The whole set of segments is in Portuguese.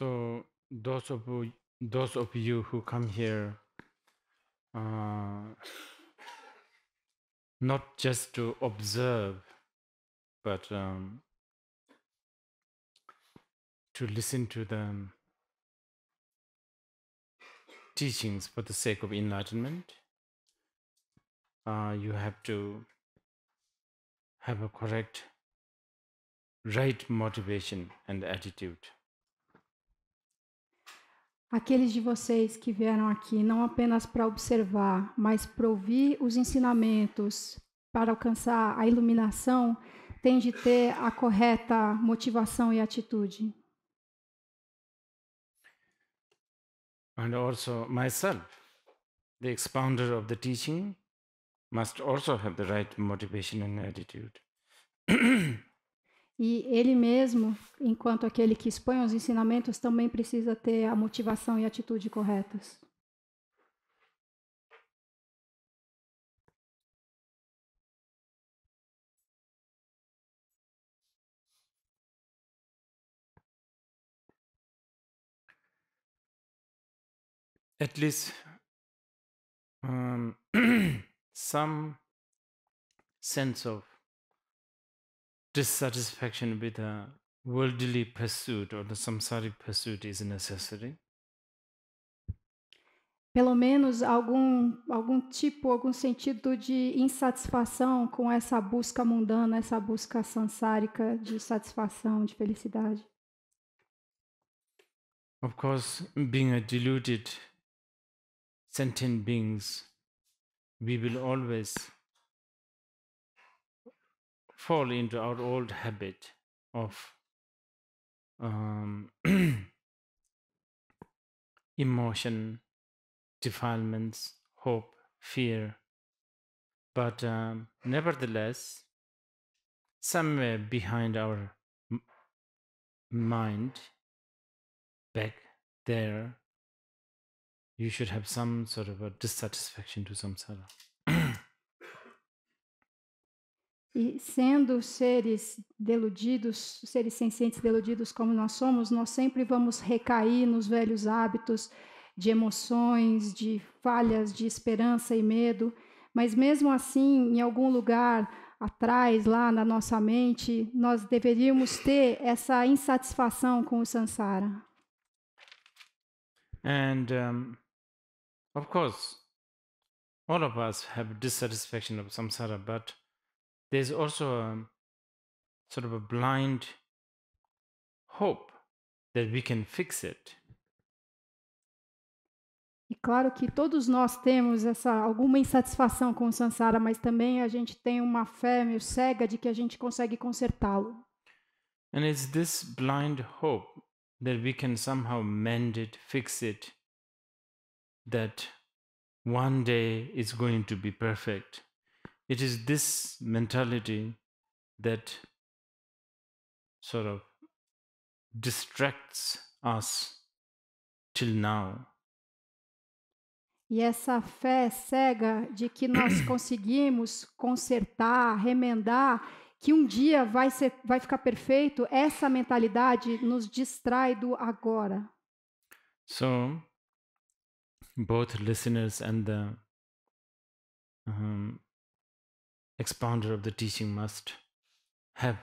So those of those of you who come here, uh, not just to observe, but um, to listen to the teachings for the sake of enlightenment, uh, you have to have a correct, right motivation and attitude. aqueles de vocês que vieram aqui não apenas para observar, mas para ouvir os ensinamentos, para alcançar a iluminação, tem de ter a correta motivação e atitude. And also myself, the expounder of the teaching, must also have the right motivation and attitude. E ele mesmo, enquanto aquele que expõe os ensinamentos, também precisa ter a motivação e a atitude corretas. at least um, some sense of dissatisfaction with a worldly pursuit or the samsari pursuit is necessary? Pelo menos algum, algum tipo, algum sentido de insatisfação com essa busca mundana, essa busca samsárica de satisfação, de felicidade. Of course, being a deluded sentient beings, we will always fall into our old habit of um, emotion, defilements, hope, fear. But um, nevertheless, somewhere behind our mind, back there, you should have some sort of a dissatisfaction to samsara. E sendo seres deludidos, seres sencientes deludidos como nós somos, nós sempre vamos recair nos velhos hábitos de emoções, de falhas de esperança e medo. Mas mesmo assim, em algum lugar atrás, lá na nossa mente, nós deveríamos ter essa insatisfação com o samsara. And um, of course, all of us have dissatisfaction of samsara, but there's also a, sort of a blind hope that we can fix it. E claro que todos nós temos essa alguma insatisfação com o Sansara, mas também a gente tem uma fé meio cega de que a gente consegue consertá-lo. And it's this blind hope that we can somehow mend it, fix it, that one day it's going to be perfect. It is this mentality that sort of distracts us till now. E essa fé cega de que nós conseguimos consertar, remendar, que um dia vai, ser, vai ficar perfeito, essa mentalidade nos distrai do agora. So, both listeners and the um, expounder of the teaching must have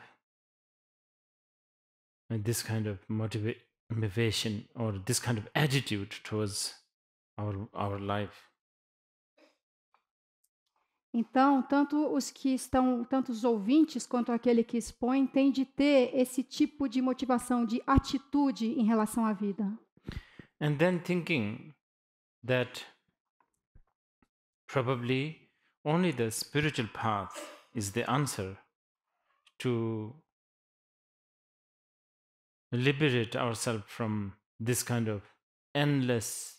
this kind of motivation or this kind of attitude towards our, our life. Então, tanto os que estão, tanto os ouvintes quanto aquele que expõe, tem de ter esse tipo de motivação, de atitude em relação à vida. And then thinking that probably Only the spiritual path is the answer to liberate ourselves from this kind of endless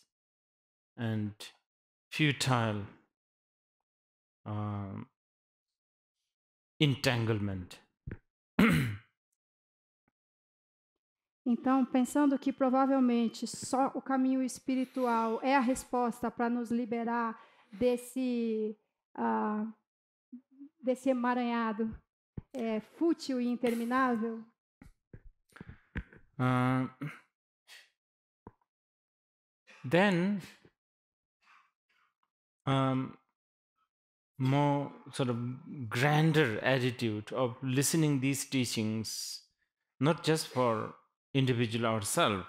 and futile uh, entanglement. Então, pensando que provavelmente só o caminho espiritual é a resposta para nos liberar desse ah, desse emaranhado é, fútil e interminável? Uh, then, um, more sort of grander attitude of listening these teachings, not just for individual ourselves,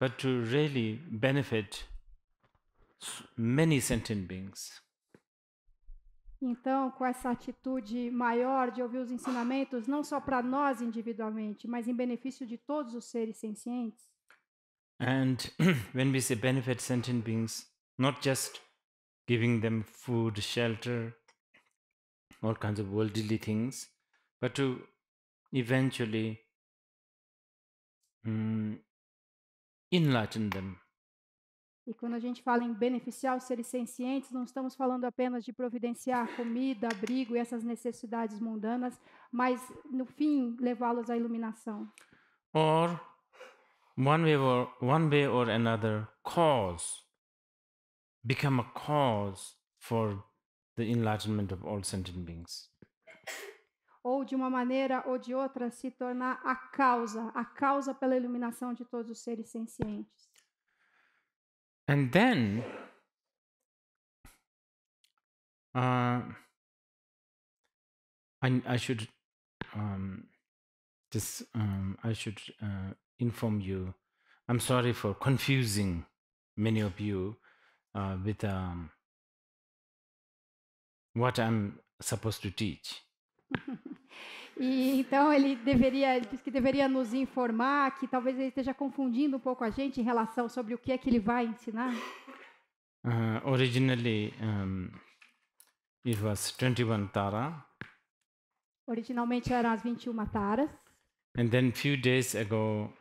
but to really benefit many sentient beings. Então, com essa atitude maior de ouvir os ensinamentos, não só para nós individualmente, mas em benefício de todos os seres sencientes. And when we say benefit sentient beings, not just giving them food, shelter, all kinds of worldly things, but to eventually um, mm, enlighten them e quando a gente fala em beneficiar os seres sencientes, não estamos falando apenas de providenciar comida, abrigo e essas necessidades mundanas, mas, no fim, levá-los à iluminação. Or, one way or, one way or another, cause, become a cause for the enlightenment of all sentient beings. Ou de uma maneira ou de outra se tornar a causa, a causa pela iluminação de todos os seres sencientes. And then, uh, I, I should um, um, I should uh, inform you. I'm sorry for confusing many of you uh, with um, what I'm supposed to teach. Mm-hmm. E então ele deveria, ele disse que deveria nos informar, que talvez ele esteja confundindo um pouco a gente em relação sobre o que é que ele vai ensinar. Uh, originally, um, it was 21 tara. Originalmente eram as 21 taras. And then few days ago,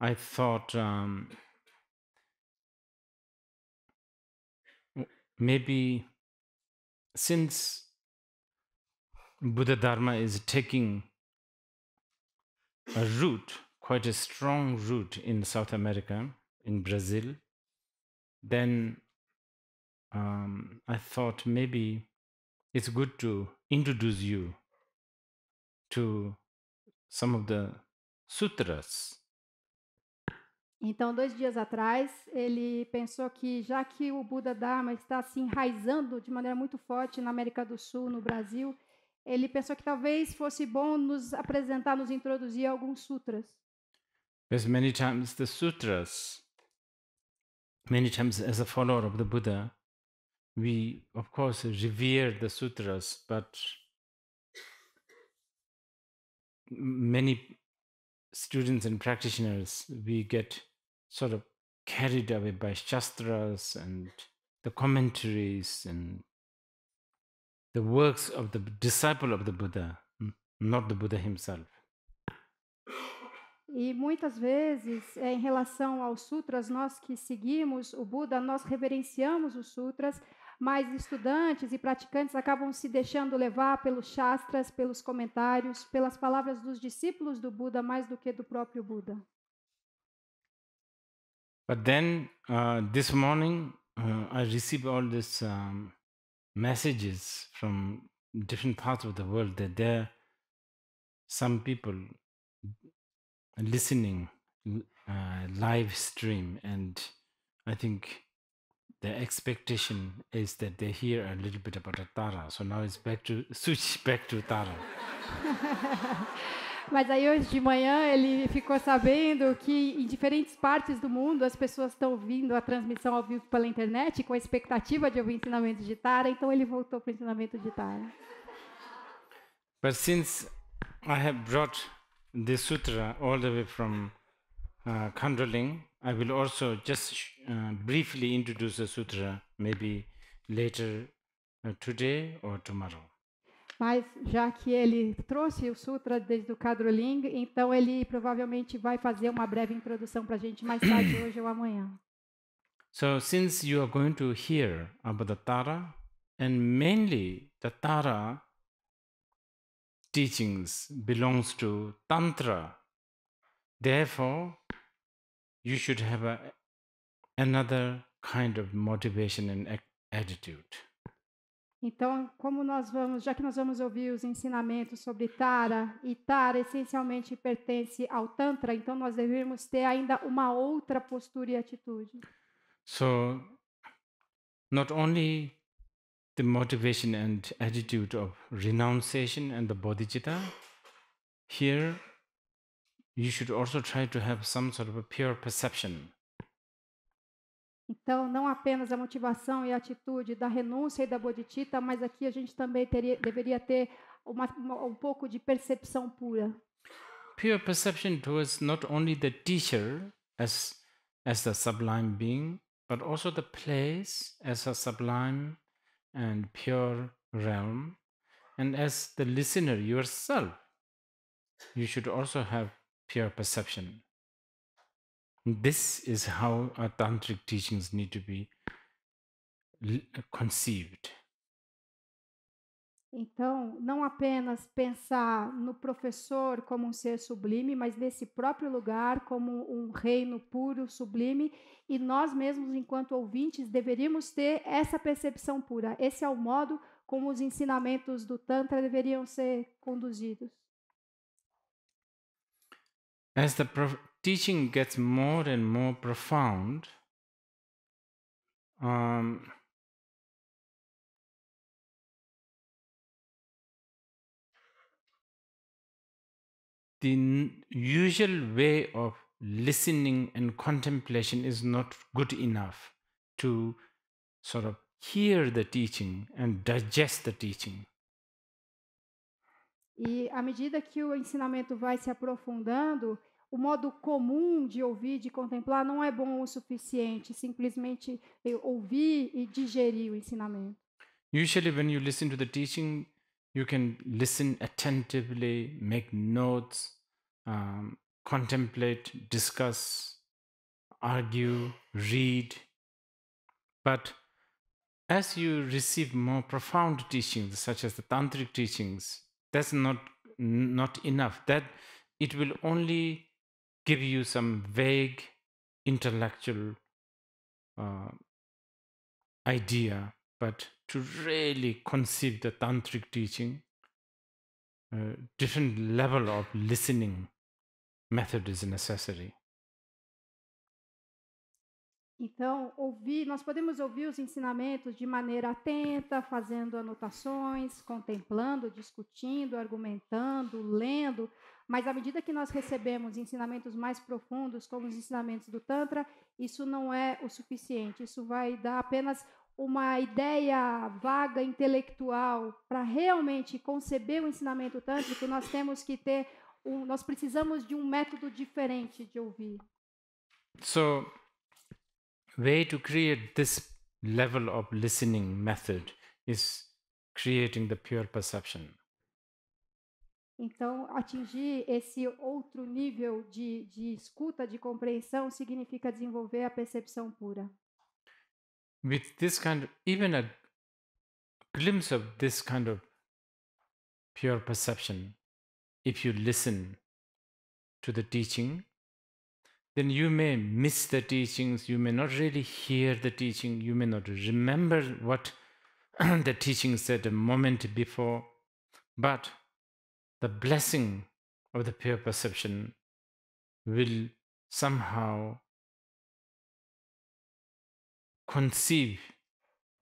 I thought um, maybe since Buddha Dharma is taking a root, quite a strong root in South America, in Brazil, then um, I thought maybe it's good to introduce you to some of the sutras. Então, dois dias atrás, ele pensou que, já que o Buda Dharma está se enraizando de maneira muito forte na América do Sul, no Brasil, ele pensou que talvez fosse bom nos apresentar, nos introduzir alguns sutras. Because many times the sutras, many times as a follower of the Buddha, we of course revere the sutras, but many students and practitioners we get sort of carried away by shastras and the commentaries and the works of the disciple of the Buddha, not the Buddha himself. E muitas vezes, eh, em relação aos sutras, nós que seguimos o Buda, nós reverenciamos os sutras, mas estudantes e praticantes acabam se deixando levar pelos shastras, pelos comentários, pelas palavras dos discípulos do Buda mais do que do próprio Buda. But then uh, this morning uh, I received all this um, messages from different parts of the world that there some people listening uh, live stream and i think the expectation is that they hear a little bit about tara so now it's back to switch back to tara Mas aí hoje de manhã ele ficou sabendo que em diferentes partes do mundo as pessoas estão vindo a transmissão ao vivo pela internet com a expectativa de ouvir o ensinamento de Tara, então ele voltou para o ensinamento de Tara. But since I have brought the sutra all the way from uh, Khandroling, I will also just uh, briefly introduce the sutra maybe later uh, today or tomorrow. Mas já que ele trouxe o Sutra desde o Kadroling, então ele provavelmente vai fazer uma breve introdução para a gente mais tarde hoje ou amanhã. So since you are going to hear about the Tara and mainly the Tara teachings belongs to Tantra, therefore you should have a, another kind of motivation and attitude. Então, como nós vamos, já que nós vamos ouvir os ensinamentos sobre Tara, e Tara essencialmente pertence ao Tantra, então nós devemos ter ainda uma outra postura e atitude. So, not only the motivation and attitude of renunciation and the bodhicitta, here you should also try to have some sort of a pure perception. Então, não apenas a motivação e a atitude da renúncia e da bodhicitta, mas aqui a gente também teria, deveria ter uma, uma, um pouco de percepção pura. Pure perception towards not only the teacher as as the sublime being, but also the place as a sublime and pure realm, and as the listener yourself, you should also have pure perception. This is how our tantric teachings need to be conceived. Então, não apenas pensar no professor como um ser sublime, mas nesse próprio lugar como um reino puro, sublime, e nós mesmos, enquanto ouvintes, deveríamos ter essa percepção pura. Esse é o modo como os ensinamentos do Tantra deveriam ser conduzidos. As the teaching gets more and more profound, um, the usual way of listening and contemplation is not good enough to sort of hear the teaching and digest the teaching. E à medida que o ensinamento vai se aprofundando, o modo comum de ouvir, de contemplar, não é bom o suficiente. Simplesmente eh, ouvir e digerir o ensinamento. Usually, when you listen to the teaching, you can listen attentively, make notes, um, contemplate, discuss, argue, read. But as you receive more profound teachings, such as the tantric teachings, that's not not enough. That it will only give you some vague intellectual uh, idea, but to really conceive the tantric teaching, a uh, different level of listening method is necessary. Então, ouvir, nós podemos ouvir os ensinamentos de maneira atenta, fazendo anotações, contemplando, discutindo, argumentando, lendo, mas à medida que nós recebemos ensinamentos mais profundos, como os ensinamentos do Tantra, isso não é o suficiente. Isso vai dar apenas uma ideia vaga intelectual para realmente conceber o ensinamento tântrico, nós temos que ter um, nós precisamos de um método diferente de ouvir. So, way to create this level of listening method is creating the pure perception. Então, atingir esse outro nível de, de escuta, de compreensão, significa desenvolver a percepção pura. With this kind of, even a glimpse of this kind of pure perception, if you listen to the teaching, then you may miss the teachings, you may not really hear the teaching, you may not remember what the teaching said a moment before, but the blessing of the pure perception will somehow conceive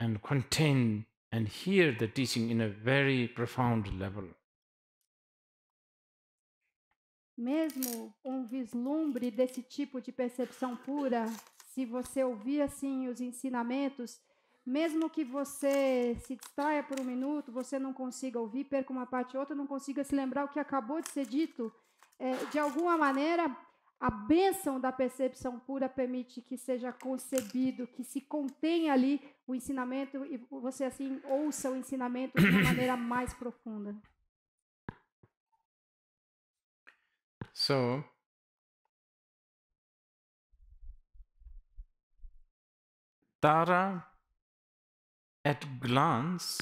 and contain and hear the teaching in a very profound level. Mesmo um vislumbre desse tipo de percepção pura, se você ouvir assim os ensinamentos, mesmo que você se distraia por um minuto, você não consiga ouvir, perca uma parte ou outra, não consiga se lembrar o que acabou de ser dito, é, de alguma maneira, a bênção da percepção pura permite que seja concebido, que se contenha ali o ensinamento e você, assim, ouça o ensinamento de uma maneira mais profunda. So, Tara At glance,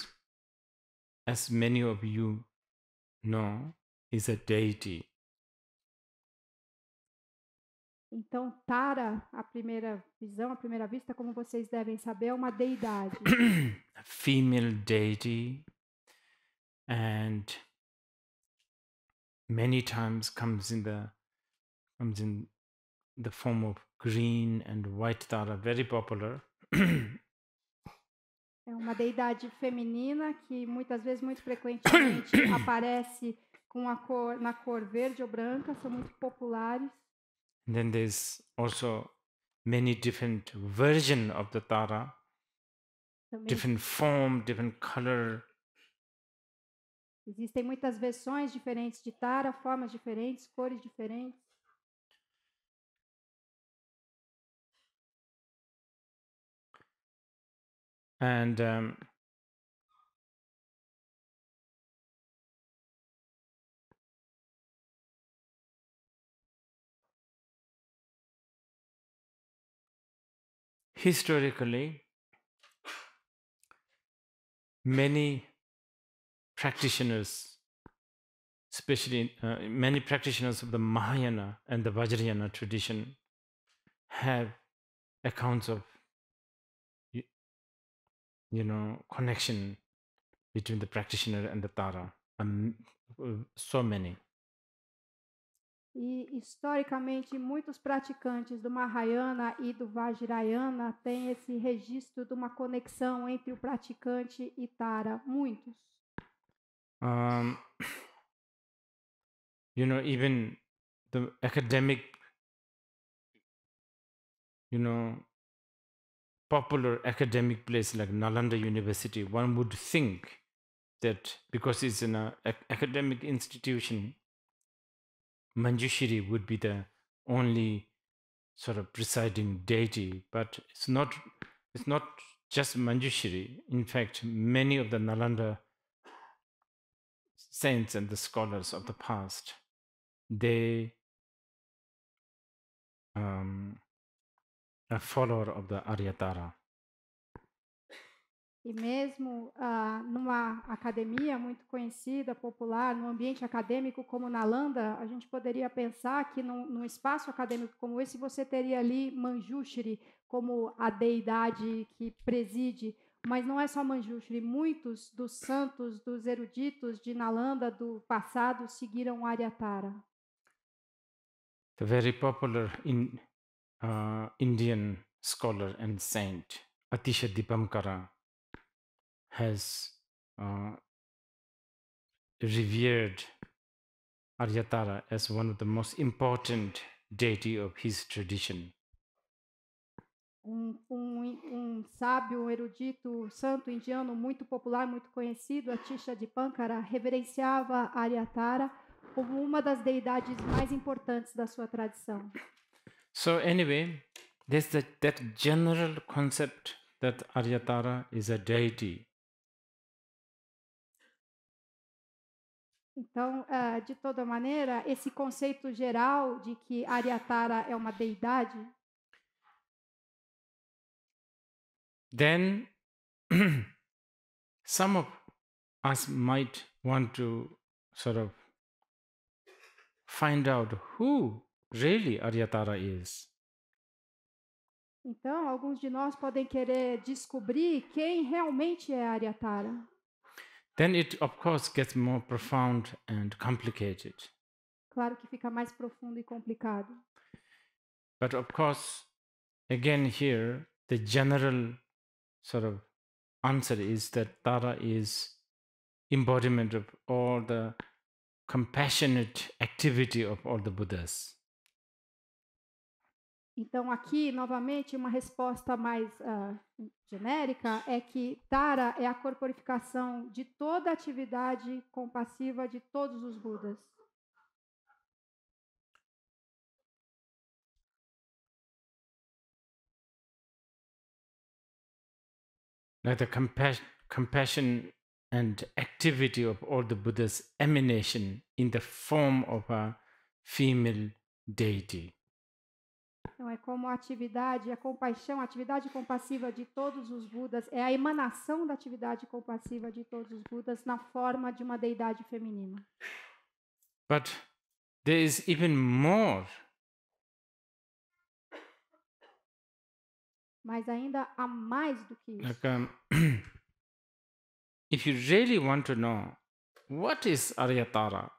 as many of you know, is a deity. Então, Tara, à primeira visão, à primeira vista, como vocês devem saber, é uma deidade. a female deity and many times comes in the comes in the form of green and white tara, very popular. É uma deidade feminina que muitas vezes, muito frequentemente, aparece com a cor, na cor verde ou branca, são muito populares. And then there's also many different version of the Tara, Também different form, different color. Existem muitas versões diferentes de Tara, formas diferentes, cores diferentes. and um, historically many practitioners especially uh, many practitioners of the mahayana and the vajrayana tradition have accounts of you know connection between the practitioner and the tara um, uh, so many E historicamente muitos praticantes do Mahayana e do Vajrayana têm esse registro de uma conexão entre o praticante e Tara, muitos. Um, you know, even the academic, you know, popular academic place like Nalanda University, one would think that because it's an uh, academic institution, Manjushri would be the only sort of presiding deity, but it's not. It's not just Manjushri. In fact, many of the Nalanda saints and the scholars of the past, they um, a follower of the Aryatara. E mesmo uh, numa academia muito conhecida, popular, num ambiente acadêmico como Nalanda, a gente poderia pensar que num, num espaço acadêmico como esse você teria ali Manjushri como a deidade que preside. Mas não é só Manjushri, muitos dos santos, dos eruditos de Nalanda do passado seguiram Aryatara. The very popular in uh, Indian scholar and saint Atisha Dipamkara has uh, revered Aryatara as one of the most important deity of his tradition. Um, um, um sábio, um erudito, santo indiano muito popular, muito conhecido, Atisha Dipankara, reverenciava Aryatara como uma das deidades mais importantes da sua tradição. So anyway, there's the, that general concept that Aryatara is a deity. Então, uh, de toda maneira, esse conceito geral de que Aryatara é uma deidade. Then, some of us might want to sort of find out who really Aryatara is. Então, alguns de nós podem querer descobrir quem realmente é Aryatara. Then it of course gets more profound and complicated. Claro que fica mais profundo e complicado. But of course, again here the general sort of answer is that Tara is embodiment of all the compassionate activity of all the Buddhas. Então, aqui, novamente, uma resposta mais uh, genérica é que Tara é a corporificação de toda atividade compassiva de todos os Budas. Now, the compassion, compassion and activity of all the Buddha's emanation in the form of a female deity é como a atividade, a é compaixão, a atividade compassiva de todos os Budas é a emanação da atividade compassiva de todos os Budas na forma de uma deidade feminina. But there is even more. Mas ainda há mais do que isso. Like, um, if you really want to know what is Aryatara,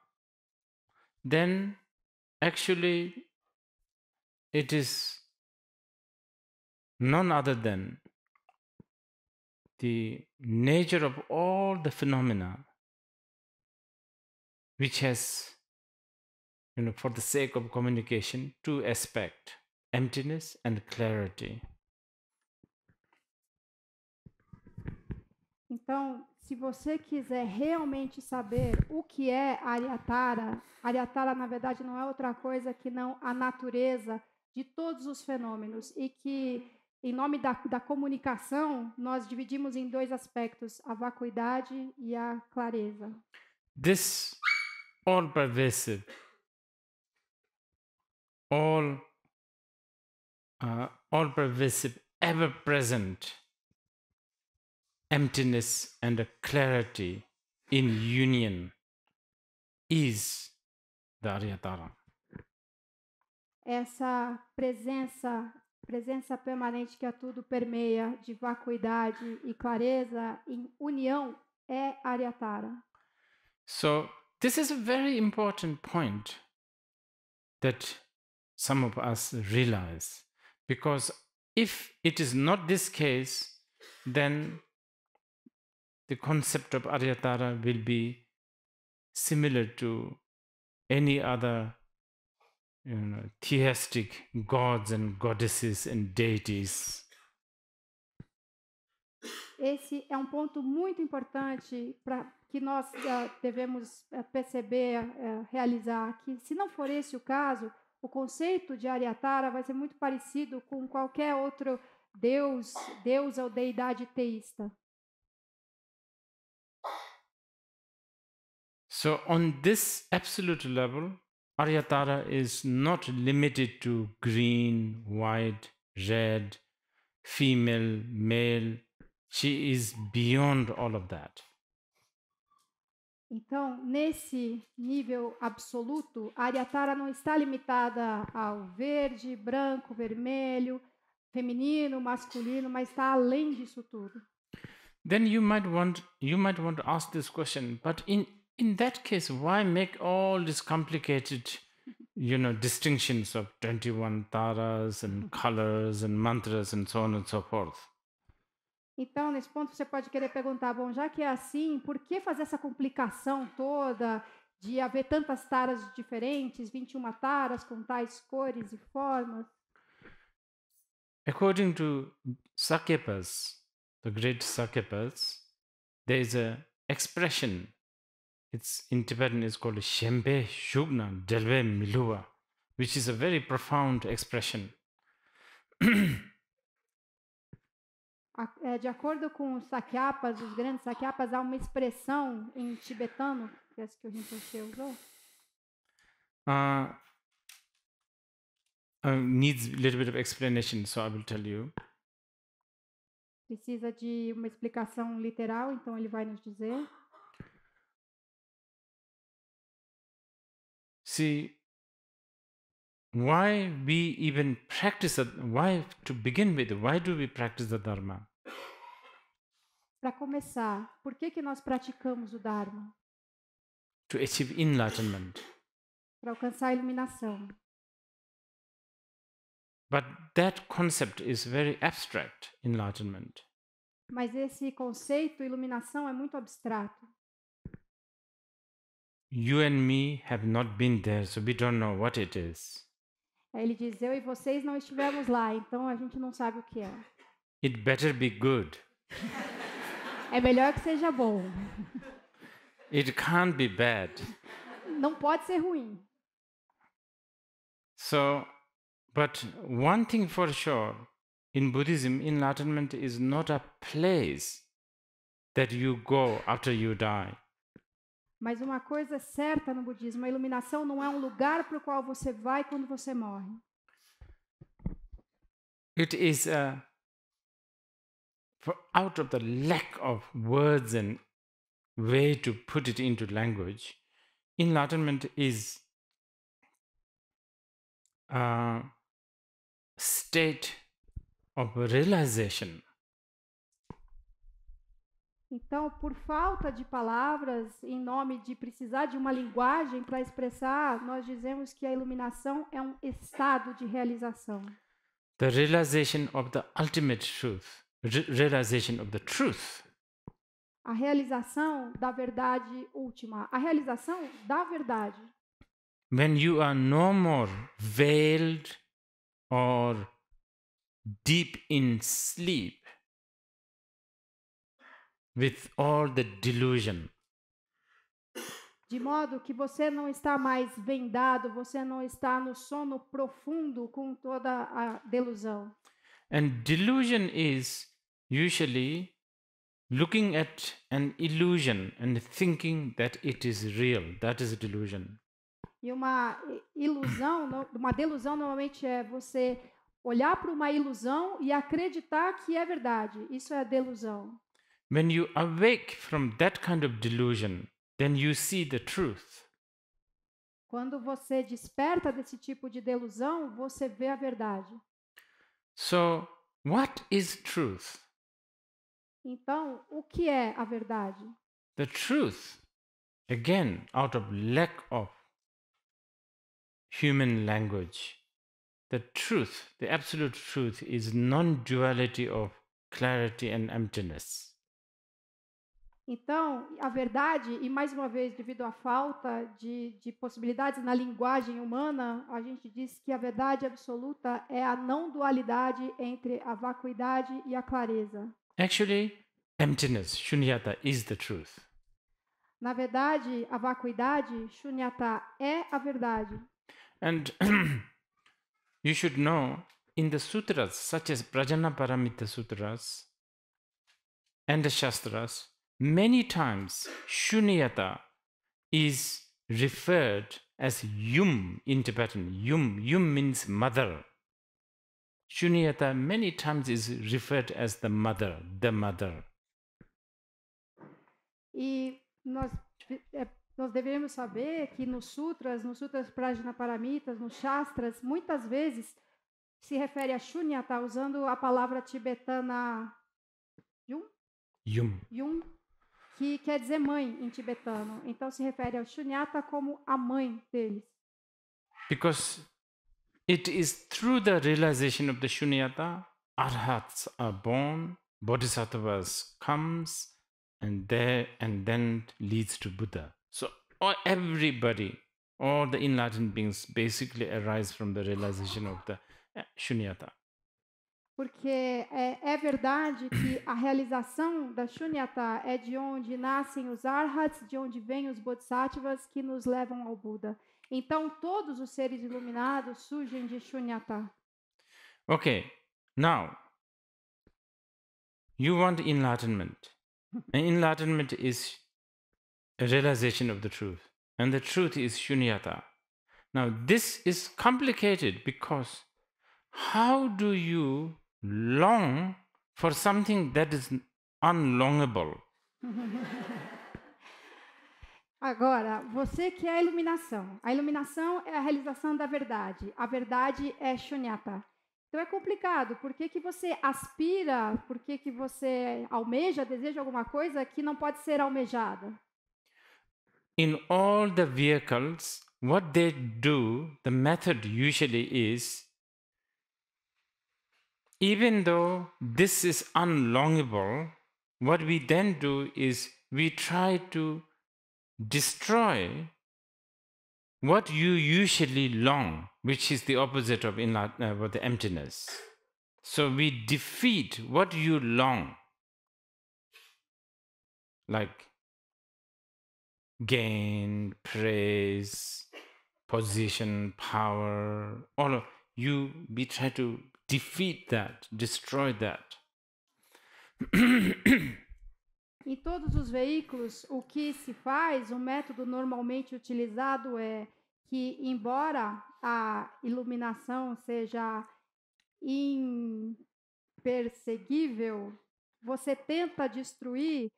then actually It is none other than the nature of all the phenomena which has you know for the sake of communication two aspect emptiness and clarity então se você quiser realmente saber o que é Aryatara, Aryatara na verdade não é outra coisa que não a natureza de todos os fenômenos e que, em nome da, da comunicação, nós dividimos em dois aspectos, a vacuidade e a clareza. This all pervasive, all, uh, all pervasive, ever present emptiness and a clarity in union is the Aryatara essa presença, presença permanente que a tudo permeia, de vacuidade e clareza, em união, é Aryatara. So, this is a very important point that some of us realize. Because if it is not this case, then the concept of Aryatara will be similar to any other you know, theistic gods and goddesses and deities. Esse é um ponto muito importante para que nós uh, devemos uh, perceber, uh, realizar que se não for esse o caso, o conceito de Ariatara vai ser muito parecido com qualquer outro deus, deus ou deidade teísta. So on this absolute level, Aryatara is not limited to green, white, red, female, male. She is beyond all of that. Então, nesse nível absoluto, a Aryatara não está limitada ao verde, branco, vermelho, feminino, masculino, mas está além disso tudo. Then you might want you might want to ask this question, but in in that case, why make all these complicated, you know, distinctions of 21 taras and colors and mantras and so on and so forth? Então, nesse ponto, você pode querer perguntar: bom, já que é assim, por que fazer essa complicação toda de haver tantas taras diferentes, 21 taras com tais cores e formas? According to Sakepas, the great Sakepas, there is an expression It's in Tibetan chamado called Shembe Shubna Delve Miluwa, which is a very profound expression. É, de acordo com os sakyapas, os grandes sakyapas, há uma expressão em tibetano, que é que o Rinpoche usou. uh, needs a little bit of explanation, so I will tell you. Precisa de uma explicação literal, então ele vai nos dizer. See, why we even practice, why to begin with, why do we practice the Dharma? Para começar, por que, que nós praticamos o Dharma? To achieve enlightenment. Para alcançar a iluminação. But that concept is very abstract, enlightenment. Mas esse conceito, iluminação, é muito abstrato. You and me have not been there, so we don't know what it is. Aí ele diz: Eu e vocês não estivemos lá, então a gente não sabe o que é. It better be good. É melhor que seja bom. It can't be bad. Não pode ser ruim. So, but one thing for sure, in Buddhism, enlightenment is not a place that you go after you die. Mas uma coisa é certa no budismo: a iluminação não é um lugar para o qual você vai quando você morre. It is a, uh, for, out of the lack of words and way to put it into language, enlightenment is a uh, state of realization. Então, por falta de palavras, em nome de precisar de uma linguagem para expressar, nós dizemos que a iluminação é um estado de realização. The realization of the ultimate truth. realization of the truth. A realização da verdade última, a realização da verdade. When you are no more veiled or deep in sleep, with all the delusion. De modo que você não está mais vendado, você não está no sono profundo com toda a delusão. And delusion is usually looking at an illusion and thinking that it is real. That is delusion. E uma ilusão, uma delusão normalmente é você olhar para uma ilusão e acreditar que é verdade. Isso é a delusão. When you awake from that kind of delusion, then you see the truth. Quando você desperta desse tipo de delusão, você vê a verdade. So, what is truth? Então, o que é a verdade? The truth, again, out of lack of human language. The truth, the absolute truth, is non duality of clarity and emptiness. Então, a verdade, e mais uma vez, devido à falta de, de, possibilidades na linguagem humana, a gente diz que a verdade absoluta é a não dualidade entre a vacuidade e a clareza. Actually, emptiness, shunyata, is the truth. Na verdade, a vacuidade, shunyata, é a verdade. And you should know, in the sutras, such as Prajnaparamita sutras and the shastras, many times shunyata is referred as yum in Tibetan. Yum, yum means mother. Shunyata many times is referred as the mother, the mother. E nós, é, nós devemos saber que nos sutras, nos sutras Prajnaparamitas, nos shastras, muitas vezes se refere a shunyata usando a palavra tibetana yum. Yum. Yum, que quer dizer mãe em tibetano. Então se refere ao shunyata como a mãe deles. Because it is through the realization of the shunyata arhats are born, bodhisattvas comes and there and then leads to Buddha. So all, everybody, all the enlightened beings basically arise from the realization of the eh, shunyata porque é, é, verdade que a realização da shunyata é de onde nascem os arhats, de onde vêm os bodhisattvas que nos levam ao Buda. Então todos os seres iluminados surgem de shunyata. Okay, now you want enlightenment. And enlightenment is a realization of the truth, and the truth is shunyata. Now this is complicated because how do you long for something that is unlongable. Agora, você que é a iluminação. A iluminação é a realização da verdade. A verdade é shunyata. Então é complicado. Por que, que você aspira, por que, que você almeja, deseja alguma coisa que não pode ser almejada? In all the vehicles, what they do, the method usually is even though this is unlongable, what we then do is we try to destroy what you usually long, which is the opposite of uh, the emptiness. So we defeat what you long, like gain, praise, position, power, all of you, we try to defeat that, destroy that. em todos os veículos, o que se faz, o método normalmente utilizado é que, embora a iluminação seja imperseguível, você tenta destruir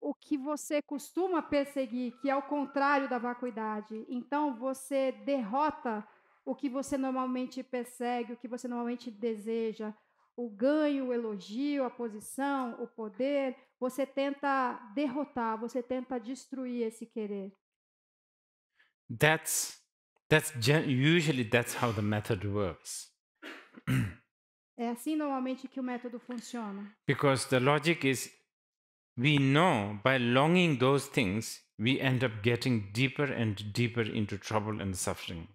o que você costuma perseguir, que é o contrário da vacuidade. Então, você derrota o que você normalmente persegue, o que você normalmente deseja, o ganho, o elogio, a posição, o poder, você tenta derrotar, você tenta destruir esse querer. That's that's usually that's how the method works. é assim normalmente que o método funciona. Because the logic is we know by longing those things we end up getting deeper and deeper into trouble and suffering.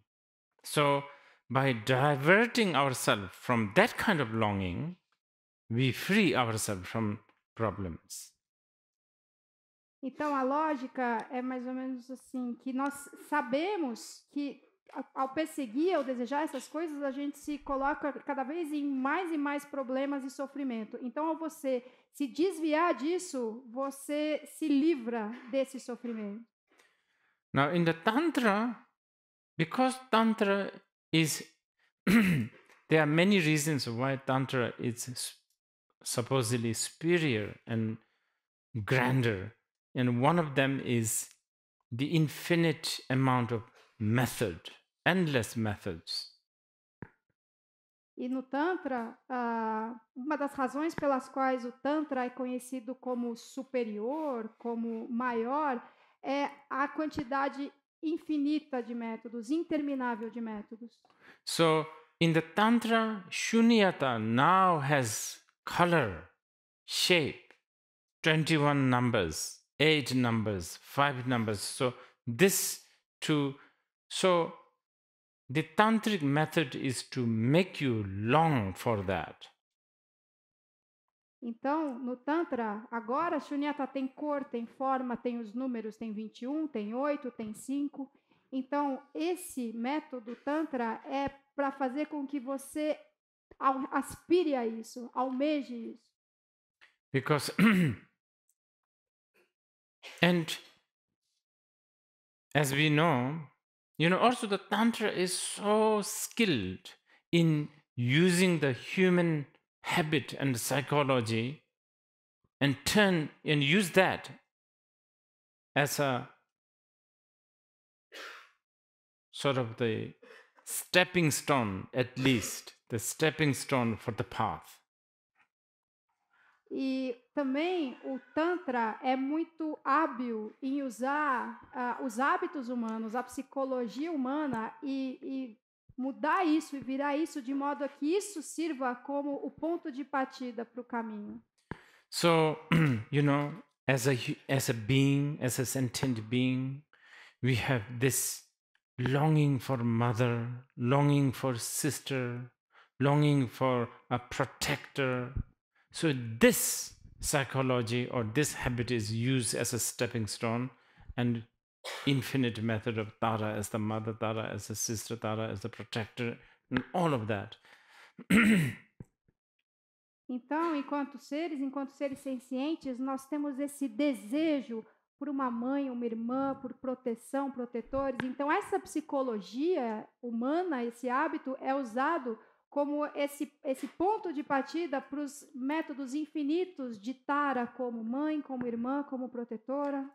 So, by diverting ourselves from that kind of longing, we free ourselves from problems. Então a lógica é mais ou menos assim, que nós sabemos que ao perseguir, ao desejar essas coisas, a gente se coloca cada vez em mais e mais problemas e sofrimento. Então, ao você se desviar disso, você se livra desse sofrimento. Now, in the Tantra, because tantra is there are many reasons why tantra is supposedly superior and grander and one of them is the infinite amount of method endless methods E no Tantra, uh, uma das razões pelas quais o Tantra é conhecido como superior, como maior, é a quantidade infinita de métodos, interminável de métodos. So in the tantra, shunyata now has color, shape, 21 numbers, 8 numbers, 5 numbers. So this to so the tantric method is to make you long for that. Então, no Tantra, agora a Shunyata tem cor, tem forma, tem os números, tem 21, tem 8, tem 5. Então, esse método Tantra é para fazer com que você aspire a isso, almeje isso. Because and as we know, you know, also the Tantra is so skilled in using the human habit and psychology and turn and use that as a sort of the stepping stone, at least, the stepping stone for the path. E também o Tantra é muito hábil em usar uh, os hábitos humanos, a psicologia humana e, e mudar isso e virar isso de modo a que isso sirva como o ponto de partida para o caminho. So, you know, as a as a being, as a sentient being, we have this longing for mother, longing for sister, longing for a protector. So this psychology or this habit is used as a stepping stone and infinite method of Tara as the mother, Tara as the sister, Tara as the protector, and all of that. então, enquanto seres, enquanto seres sencientes, nós temos esse desejo por uma mãe, uma irmã, por proteção, protetores. Então, essa psicologia humana, esse hábito é usado como esse, esse ponto de partida para os métodos infinitos de Tara como mãe, como irmã, como protetora.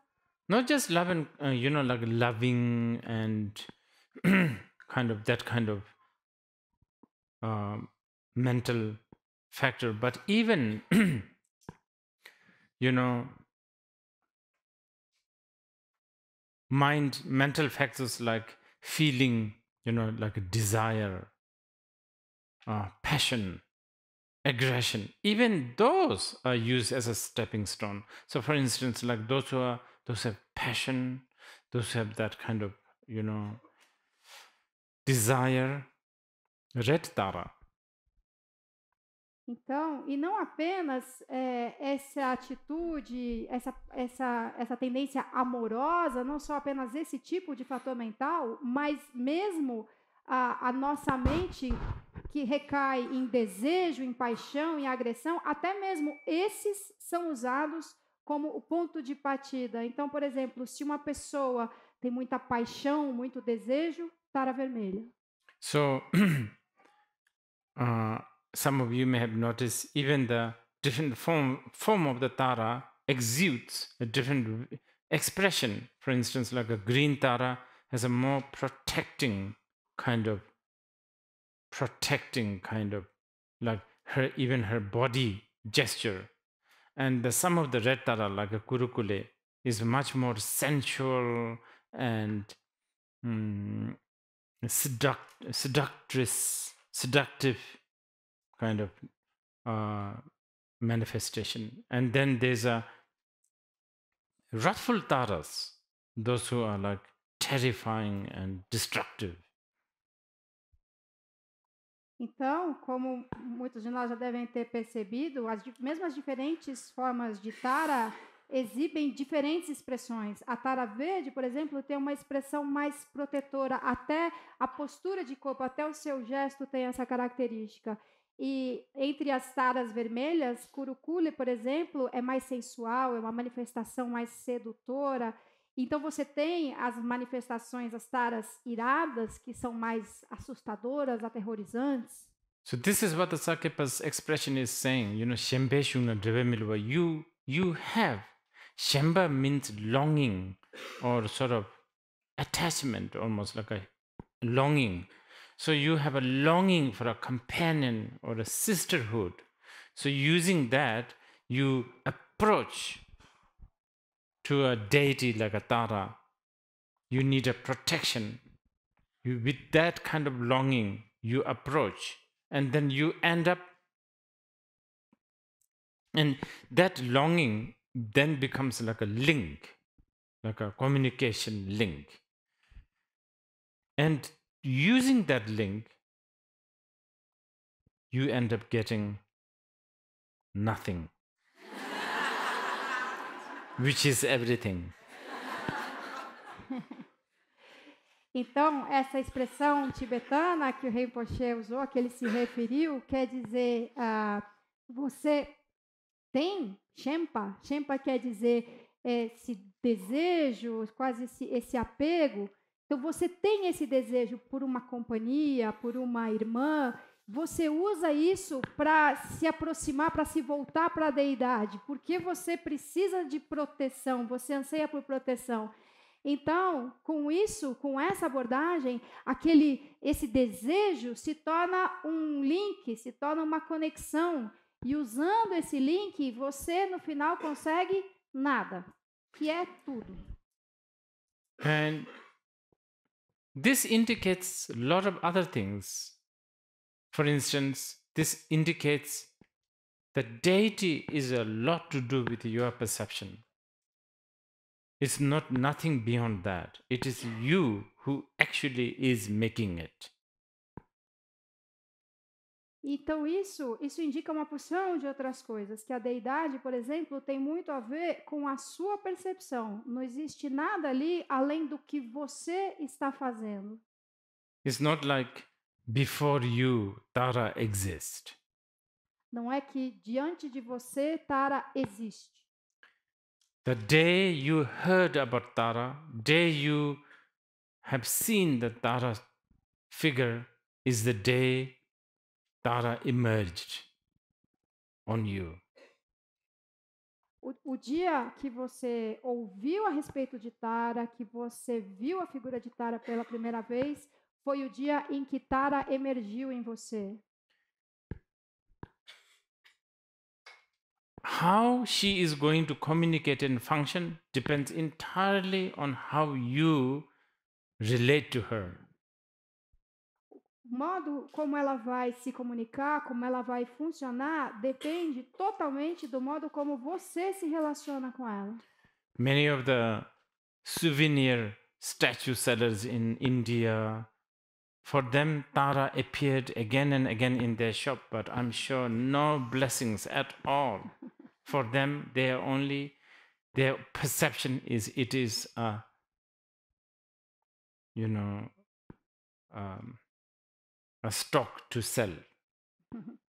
not just love and uh, you know like loving and kind of that kind of uh, mental factor but even you know mind mental factors like feeling you know like desire uh, passion aggression even those are used as a stepping stone so for instance like those who are those have passion, those have that kind of, you know, desire. Red Tara. Então, e não apenas é, essa atitude, essa, essa, essa tendência amorosa, não só apenas esse tipo de fator mental, mas mesmo a, a nossa mente que recai em desejo, em paixão, em agressão, até mesmo esses são usados como o ponto de partida. Então, por exemplo, se uma pessoa tem muita paixão, muito desejo, tara vermelha. So, uh, some of you may have noticed even the different form form of the tara exudes a different expression. For instance, like a green tara has a more protecting kind of protecting kind of like her even her body gesture And the, some of the red tara, like a kurukule, is much more sensual and mm, seduct- seductress, seductive kind of uh, manifestation. And then there's a wrathful taras, those who are like terrifying and destructive. Então, como muitos de nós já devem ter percebido, as, mesmo as diferentes formas de tara exibem diferentes expressões. A tara verde, por exemplo, tem uma expressão mais protetora, até a postura de corpo, até o seu gesto tem essa característica. E entre as taras vermelhas, curucule, por exemplo, é mais sensual, é uma manifestação mais sedutora, então você tem as manifestações, as taras iradas, que são mais assustadoras, aterrorizantes. So this is what the Sakepa's expression is saying. You know, Shembe Milwa, you you have. Shemba means longing or sort of attachment, almost like a longing. So you have a longing for a companion or a sisterhood. So using that, you approach to a deity like a Tara, you need a protection. You, with that kind of longing, you approach, and then you end up. And that longing then becomes like a link, like a communication link. And using that link, you end up getting nothing. Which is everything. Então, essa expressão tibetana que o rei Rinpoche usou, que ele se referiu, quer dizer, uh, você tem Shempa? Shempa quer dizer eh, esse desejo, quase esse, esse apego. Então, você tem esse desejo por uma companhia, por uma irmã, você usa isso para se aproximar, para se voltar para a deidade, porque você precisa de proteção, você anseia por proteção. Então, com isso, com essa abordagem, aquele esse desejo se torna um link, se torna uma conexão, e usando esse link, você no final consegue nada, que é tudo. And this indicates a lot of other things. For instance, this indicates that deity is a lot to do with your perception. It's not nothing beyond that. It is you who actually is making it. Então isso, isso indica uma porção de outras coisas, que a deidade, por exemplo, tem muito a ver com a sua percepção. Não existe nada ali além do que você está fazendo. It's not like Before you, Tara exists. Não é que diante de você Tara existe. The day you heard about Tara, day you have seen the Tara figure is the day Tara emerged on you. O, o, dia que você ouviu a respeito de Tara, que você viu a figura de Tara pela primeira vez, foi o dia em que Tara emergiu em você. How she is going to communicate and function depends entirely on how you relate to her. O modo como ela vai se comunicar, como ela vai funcionar, depende totalmente do modo como você se relaciona com ela. Many of the souvenir statue sellers in India For them, Tara appeared again and again in their shop, but I'm sure no blessings at all. For them, their only their perception is it is a, you know um, a stock to sell.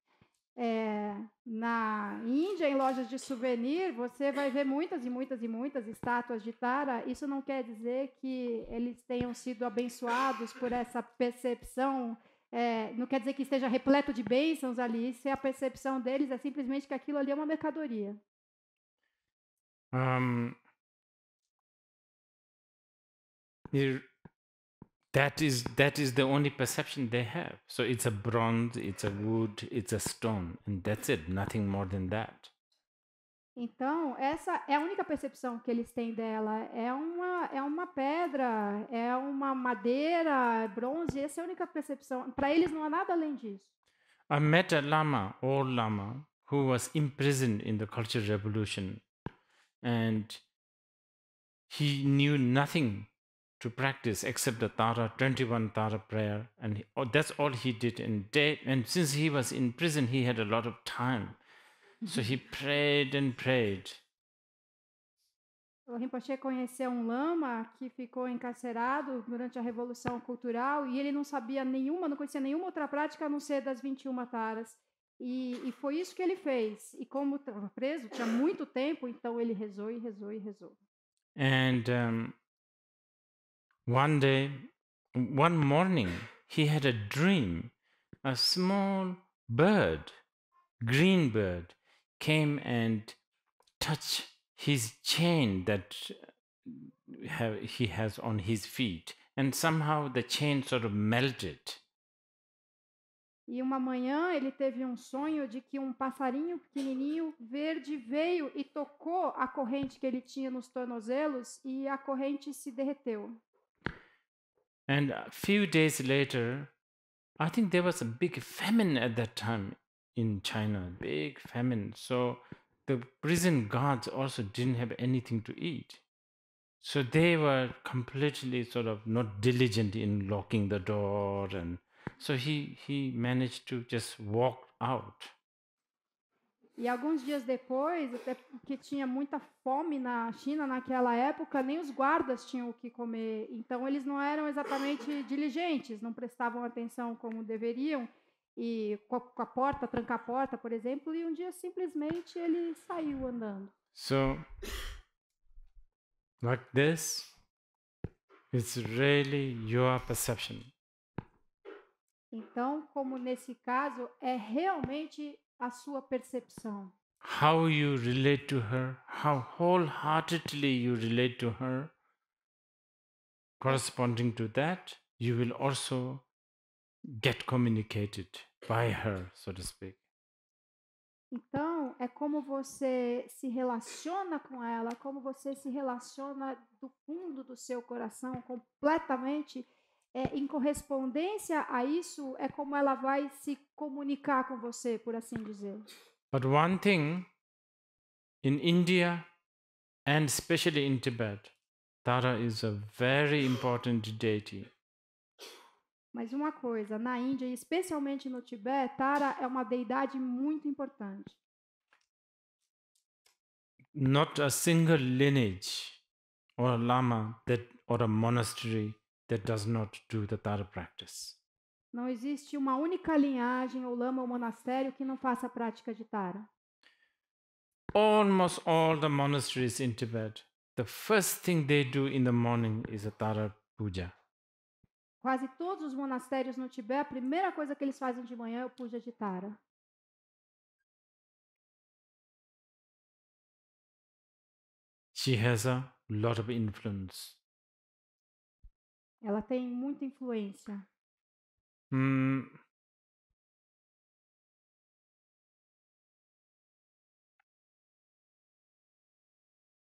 é, na Índia, em lojas de souvenir, você vai ver muitas e muitas e muitas estátuas de Tara. Isso não quer dizer que eles tenham sido abençoados por essa percepção é, não quer dizer que esteja repleto de bênçãos ali, se a percepção deles é simplesmente que aquilo ali é uma mercadoria. Um, that is that is the only perception they have so it's a bronze it's a wood it's a stone and that's it nothing more than that Então, essa é a única percepção que eles têm dela. É uma, é uma pedra, é uma madeira, bronze, essa é a única percepção. Para eles não há nada além disso. I met a lama, old lama, who was imprisoned in the Cultural Revolution. And he knew nothing to practice except the Tara, 21 Tara prayer. And he, oh, that's all he did. And, day, and since he was in prison, he had a lot of time. So he uhum. prayed and prayed. O então, Rinpoche conheceu um lama que ficou encarcerado durante a Revolução Cultural e ele não sabia nenhuma, não conhecia nenhuma outra prática a não ser das 21 taras. E, e foi isso que ele fez. E como estava preso, tinha muito tempo, então ele rezou e rezou e rezou. And um, One day, one morning, he had a dream. A small bird, green bird, came and touched his chain that uh, he has on his feet, and somehow the chain sort of melted. E uma manhã ele teve um sonho de que um passarinho pequenininho verde veio e tocou a corrente que ele tinha nos tornozelos e a corrente se derreteu. and a few days later i think there was a big famine at that time in china big famine so the prison guards also didn't have anything to eat so they were completely sort of not diligent in locking the door and so he he managed to just walk out E alguns dias depois, até porque tinha muita fome na China naquela época, nem os guardas tinham o que comer. Então, eles não eram exatamente diligentes, não prestavam atenção como deveriam. E com a porta, trancar a porta, por exemplo, e um dia simplesmente ele saiu andando. So, like this, it's really your perception. Então, como nesse caso, é realmente a sua percepção. How you relate to her, how wholeheartedly you relate to her, corresponding to that, you will also get communicated by her, so to speak. Então, é como você se relaciona com ela, como você se relaciona do fundo do seu coração, completamente é, em correspondência a isso, é como ela vai se comunicar com você, por assim dizer. But one thing in India and especially in Tibet, Tara is a very important deity. Mas uma coisa, na Índia e especialmente no Tibete, Tara é uma deidade muito importante. Not a single lineage or a lama that or a monastery that does not do the Tara practice. Não existe uma única linhagem ou lama ou monastério que não faça a prática de Tara. Almost all the monasteries in Tibet, the first thing they do in the morning is a Tara puja. Quase todos os monastérios no Tibete, a primeira coisa que eles fazem de manhã é o puja de Tara. She has a lot of influence. Ela tem muita influência. Hum.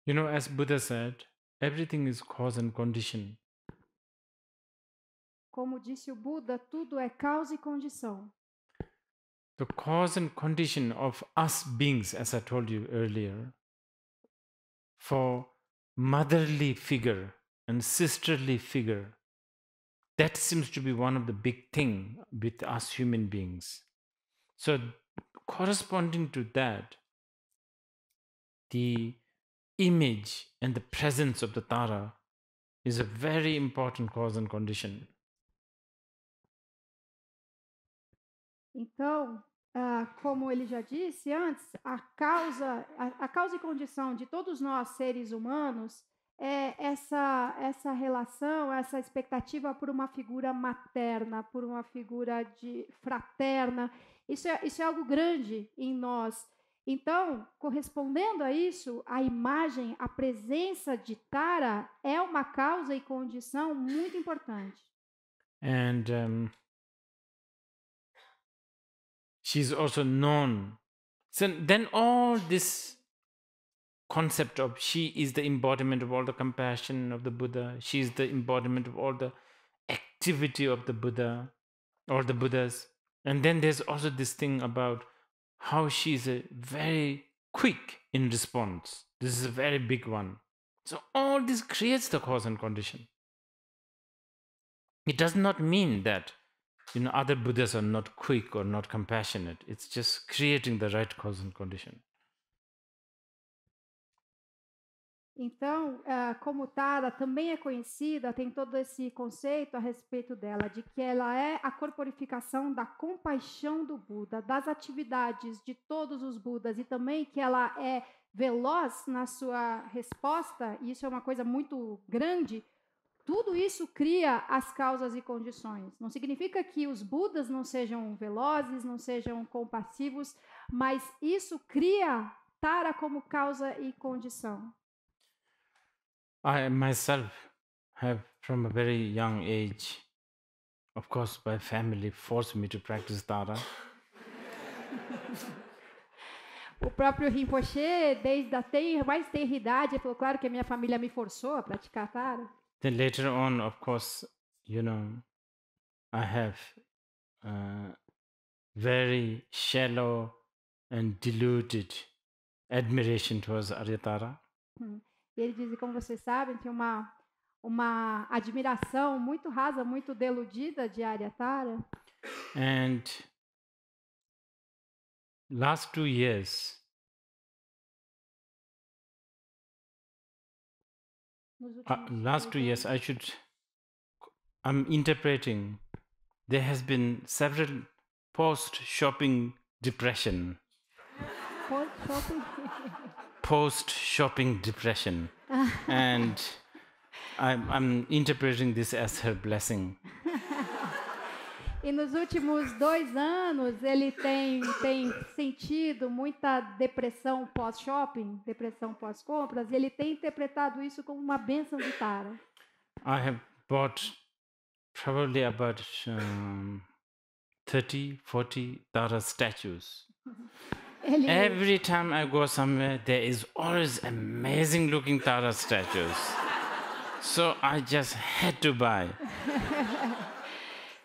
You know, as Buddha said, everything is cause and condition. Como disse o Buda, tudo é causa e condição. The cause and condition of us beings, as I told you earlier, for motherly figure and sisterly figure that seems to be one of the big thing with us human beings so corresponding to that the image and the presence of the tara is a very important cause and condition então Uh, como ele já disse antes, a causa, a, a, causa e condição de todos nós seres humanos é, essa, essa relação, essa expectativa por uma figura materna, por uma figura de fraterna. Isso é, isso é algo grande em nós. Então, correspondendo a isso, a imagem, a presença de Tara é uma causa e condição muito importante. And um, she's also known. So then all this concept of she is the embodiment of all the compassion of the Buddha, she is the embodiment of all the activity of the Buddha all the Buddhas. And then there's also this thing about how she a very quick in response. This is a very big one. So all this creates the cause and condition. It does not mean that you know other Buddhas are not quick or not compassionate. It's just creating the right cause and condition. Então, ah, como Tara também é conhecida, tem todo esse conceito a respeito dela, de que ela é a corporificação da compaixão do Buda, das atividades de todos os Budas, e também que ela é veloz na sua resposta, e isso é uma coisa muito grande. Tudo isso cria as causas e condições. Não significa que os Budas não sejam velozes, não sejam compassivos, mas isso cria Tara como causa e condição. I myself have from a very young age, of course, my family forced me to practice Tara. O próprio Rinpoche, desde a ter, mais tenra idade, falou, claro que a minha família me forçou a praticar Tara. Then later on, of course, you know, I have uh, very shallow and deluded admiration towards Aryatara. Hmm. E ele "E como vocês sabem, tem uma, uma admiração muito rasa, muito deludida de Aryatara. And last two years, uh, last two years, I should, I'm interpreting. There has been several post-shopping depression. Post-shopping. post shopping depression. and I'm, I'm interpreting this as her blessing. E nos últimos dois anos ele tem, tem sentido muita depressão pós-shopping, depressão pós-compras. e Ele tem interpretado isso como uma bênção de Tara. I have bought probably about um, 30, 40 Tara statues. Every time I go somewhere, there is always amazing looking Tara statues. so I just had to buy.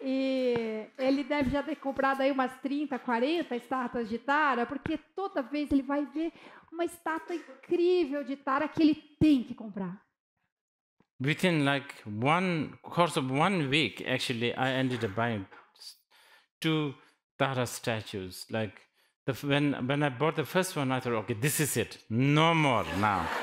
E ele deve já ter comprado aí umas 30, 40 estátuas de Tara, porque toda vez ele vai ver uma estátua incrível de Tara que ele tem que comprar. Within like one course of one week, actually, I ended up buying two Tara statues, like The, when, when I bought the first one, I thought, okay, this is it. No more now.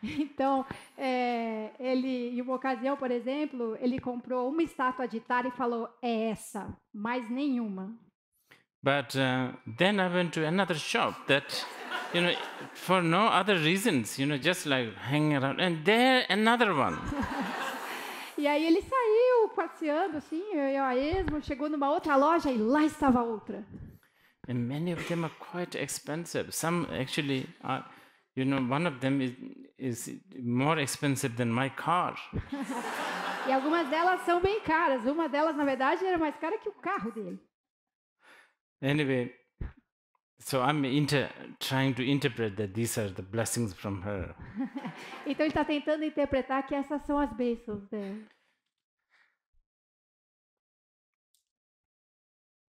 Então, é, ele, em uma ocasião, por exemplo, ele comprou uma estátua de Tara e falou: é essa, mais nenhuma. But uh, then I went to another shop that, you know, for no other reasons, you know, just like hanging around, and there another one. e aí ele saiu passeando assim, eu, eu a esmo, chegou numa outra loja e lá estava outra. And many of them are quite expensive. Some actually are, you know, one of them is, is more expensive than my car. e algumas delas são bem caras. Uma delas, na verdade, era mais cara que o carro dele. Anyway, So I'm inter, trying to interpret that these are the blessings from her. então ele está tentando interpretar que essas são as bênçãos dela.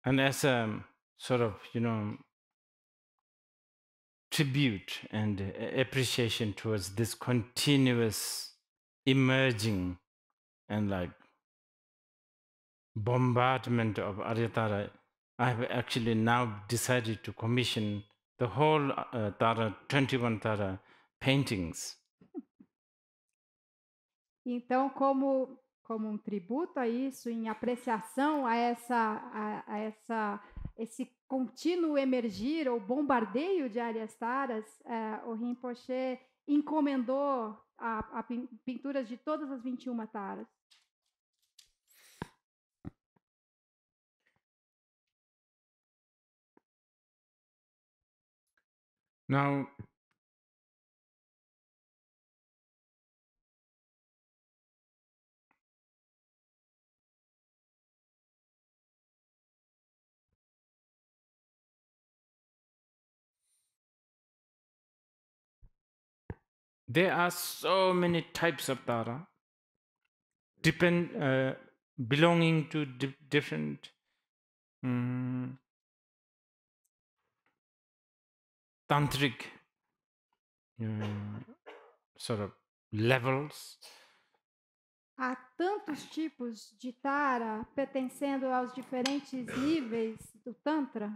And as a um, sort of, you know, tribute and uh, appreciation towards this continuous emerging and like bombardment of Aryatara, I have actually now decided to commission the whole uh, uh Tara, 21 Tara paintings. Então, como como um tributo a isso, em apreciação a essa, a, a essa esse contínuo emergir ou bombardeio de áreas taras, é, o Rinpoche encomendou a, a pinturas de todas as 21 taras. Now, there are so many types of data depend uh, belonging to di different um, mm, tantric uh, sort of levels há tantos tipos de tara pertencendo aos diferentes níveis do tantra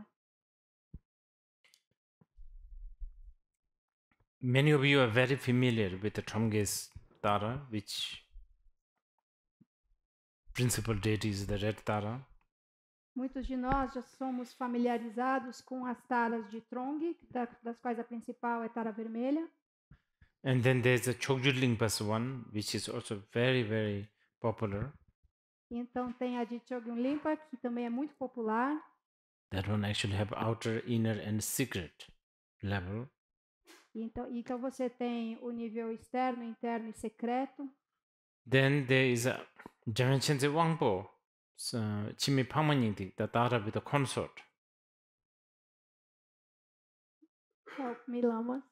Many of you are very familiar with the Tramgis Tara, which principal deity is the red Tara. Muitos de nós já somos familiarizados com as taras de Trong, das quais a principal é tara vermelha. And then there's the Chogyurlingpas one, which is also very, very popular. E então tem a de Chogyurlingpa, que também é muito popular. That one actually have outer, inner and secret level. Então, então você tem o nível externo, interno e secreto. Then there is a Jiangchenzi Wangbo, so, Chimi Pamanidi, the Tara with the consort. Help me, Lama.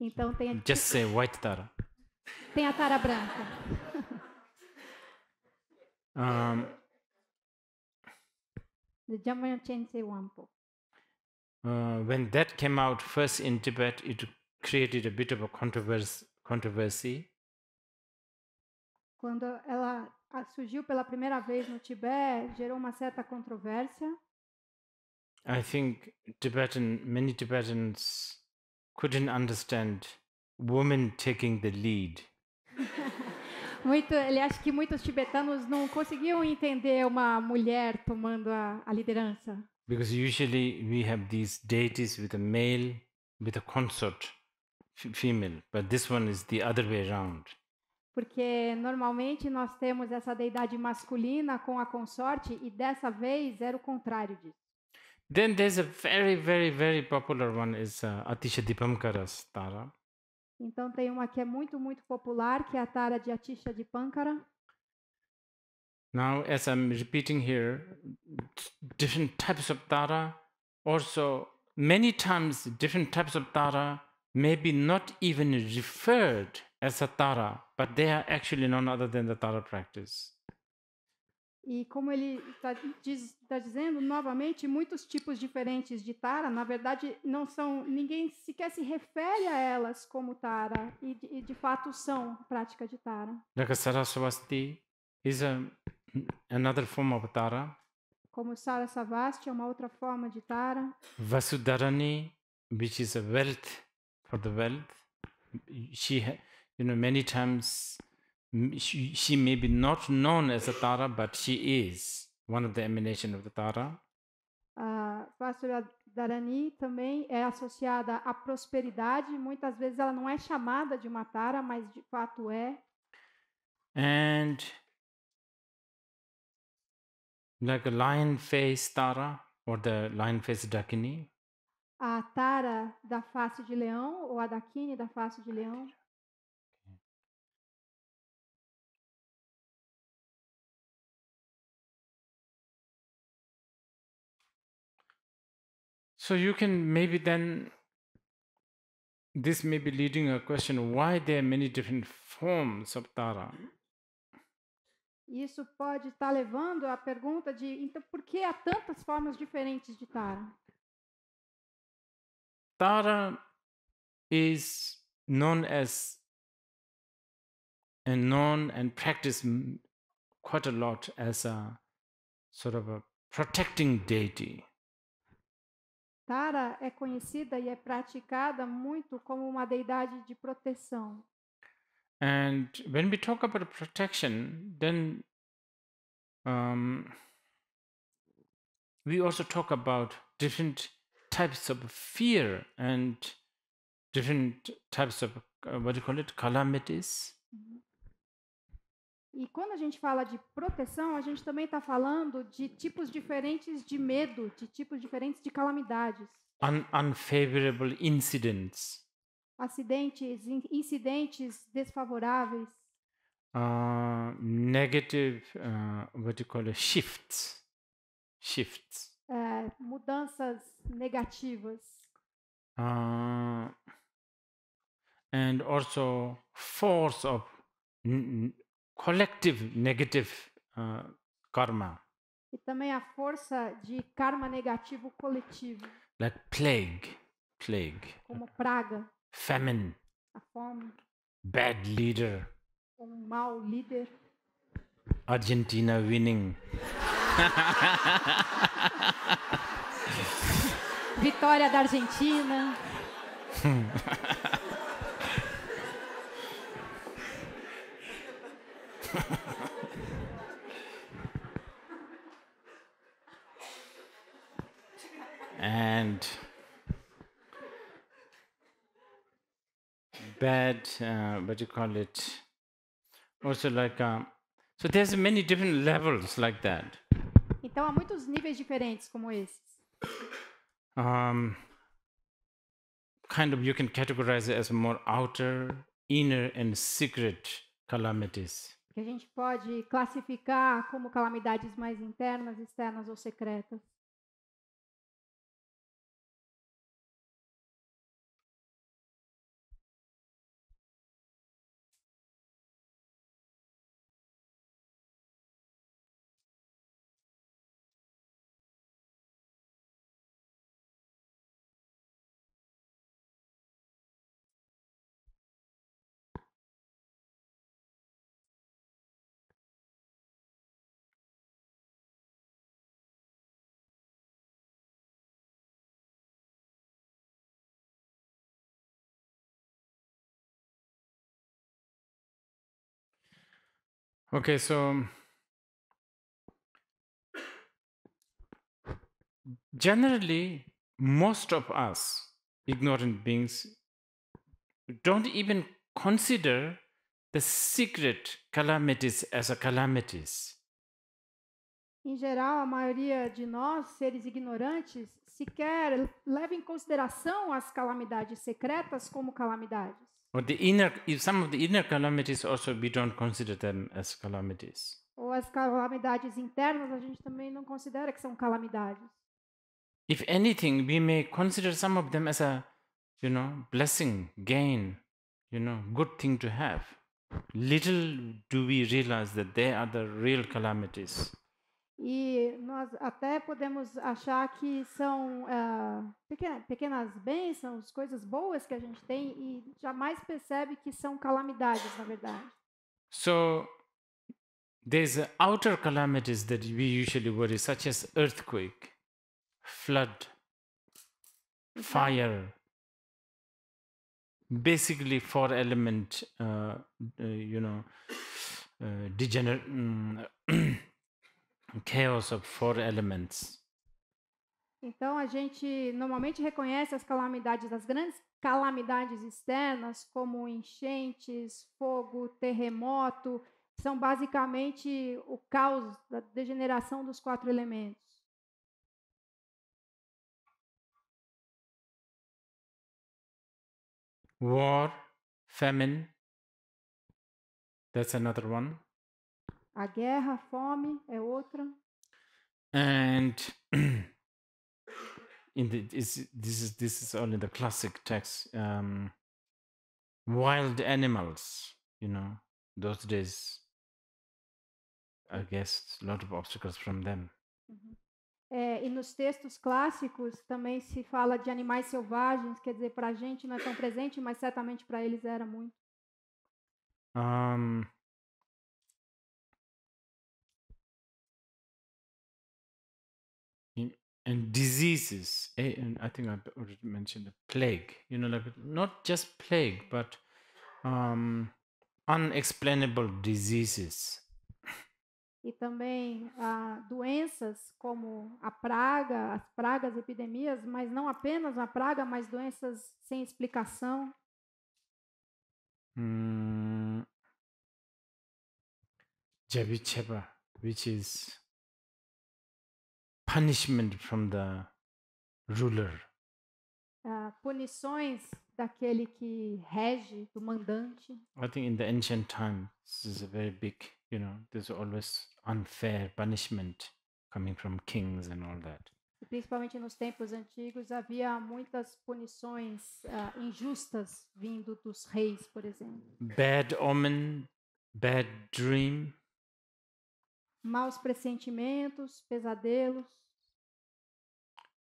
Então tem a... Just say white Tara. Tem a Tara branca. um, the Jiangchenzi Wangbo. uh, when that came out first in Tibet, it created a bit of a controversy. Quando ela surgiu pela primeira vez no Tibete, gerou uma certa controvérsia. I think Tibetan, many Tibetans couldn't understand women taking the lead. Muito, ele acha que muitos tibetanos não conseguiam entender uma mulher tomando a, a liderança. because usually we have these deities with a male with a consort female but this one is the other way around porque normalmente nós temos essa deidade masculina com a consorte e dessa vez era o contrário disso then there's a very very very popular one is uh, atisha tara então tem uma que é muito muito popular que é a tara de atisha dipankara Now, as I'm repeating here, different types of data, also many times different types of data may be not even referred as a Tara, but they are actually none other than the Tara practice. E como ele está diz, tá dizendo novamente, muitos tipos diferentes de Tara, na verdade, não são ninguém sequer se refere a elas como Tara e, e de fato são prática de Tara. Like Saraswati is a another form of Tara. Como é uma outra forma de Tara. Vasudharani, which is a wealth for the wealth. She, you know, many times she, she may be not known as a Tara, but she is one of the emanation of the Tara. Uh, também é associada à prosperidade. Muitas vezes ela não é chamada de uma Tara, mas de fato é. And Like a lion face Tara or the lion face Dakini. A Tara da face de leão ou a Dakini da face de leão. So you can maybe then, this may be leading a question why there are many different forms of Tara. Isso pode estar tá levando à pergunta de, então, por que há tantas formas diferentes de Tara? Tara is known as and known and practiced quite a lot as a sort of a protecting deity. Tara é conhecida e é praticada muito como uma deidade de proteção. And when we talk about protection, then um, we also talk about different types of fear and different types of uh, what do you call it calamities. E quando a gente fala de proteção, a gente também está falando de tipos diferentes de medo, de tipos diferentes de calamidades. Un unfavorable incidents. acidentes, incidentes desfavoráveis. Uh, negative, uh, what do you call it? Shifts. Shifts. Uh, mudanças negativas. Uh, and also force of collective negative uh, karma. E também a força de karma negativo coletivo. Like plague, plague. Como praga famine, a fome, bad leader, um mau líder, Argentina winning. Vitória da Argentina. and bad, uh, what do you call it? Also like, a, um, so there's many different levels like that. Então há muitos níveis diferentes como esses. Um, kind of you can categorize it as more outer, inner and secret calamities. Que a gente pode classificar como calamidades mais internas, externas ou secretas. Okay, so generally, most of us ignorant beings don't even consider the secret calamities as a calamities. Em geral, a maioria de nós, seres ignorantes, sequer leva em consideração as calamidades secretas como calamidades. Or the inner, if some of the inner calamities also we don't consider them as calamities. Ou as calamidades internas a gente também não considera que são calamidades. If anything, we may consider some of them as a, you know, blessing, gain, you know, good thing to have. Little do we realize that they are the real calamities. E nós até podemos achar que são uh, ah, pequenas, pequenas bênçãos, coisas boas que a gente tem e jamais percebe que são calamidades, na verdade. So there's outer calamities that we usually worry, such as earthquake, flood, então, fire. Basically, four element, uh, uh, you know, uh, degenerate. Mm, chaos of four elements. Então a gente normalmente reconhece as calamidades, as grandes calamidades externas, como enchentes, fogo, terremoto, são basicamente o caos da degeneração dos quatro elementos. War, famine. That's another one. A guerra, a fome é outra. And in the, is, this is this is only the classic text. Um, wild animals, you know, those days. I guess a lot of obstacles from them. Uhum. É, e nos textos clássicos também se fala de animais selvagens, quer dizer, para a gente não é tão presente, mas certamente para eles era muito. Um, and diseases. And I think I already mentioned the plague. You know, like not just plague, but um, unexplainable diseases. E também uh, doenças como a praga, as pragas, epidemias, mas não apenas a praga, mas doenças sem explicação. Mm. Hum. Javicheva, which is punishment from the ruler. Uh, punições daquele que rege, do mandante. I think in the ancient times this is a very big, you know, there's always unfair punishment coming from kings and all that. E principalmente nos tempos antigos havia muitas punições uh, injustas vindo dos reis, por exemplo. Bad omen, bad dream. Maus pressentimentos, pesadelos.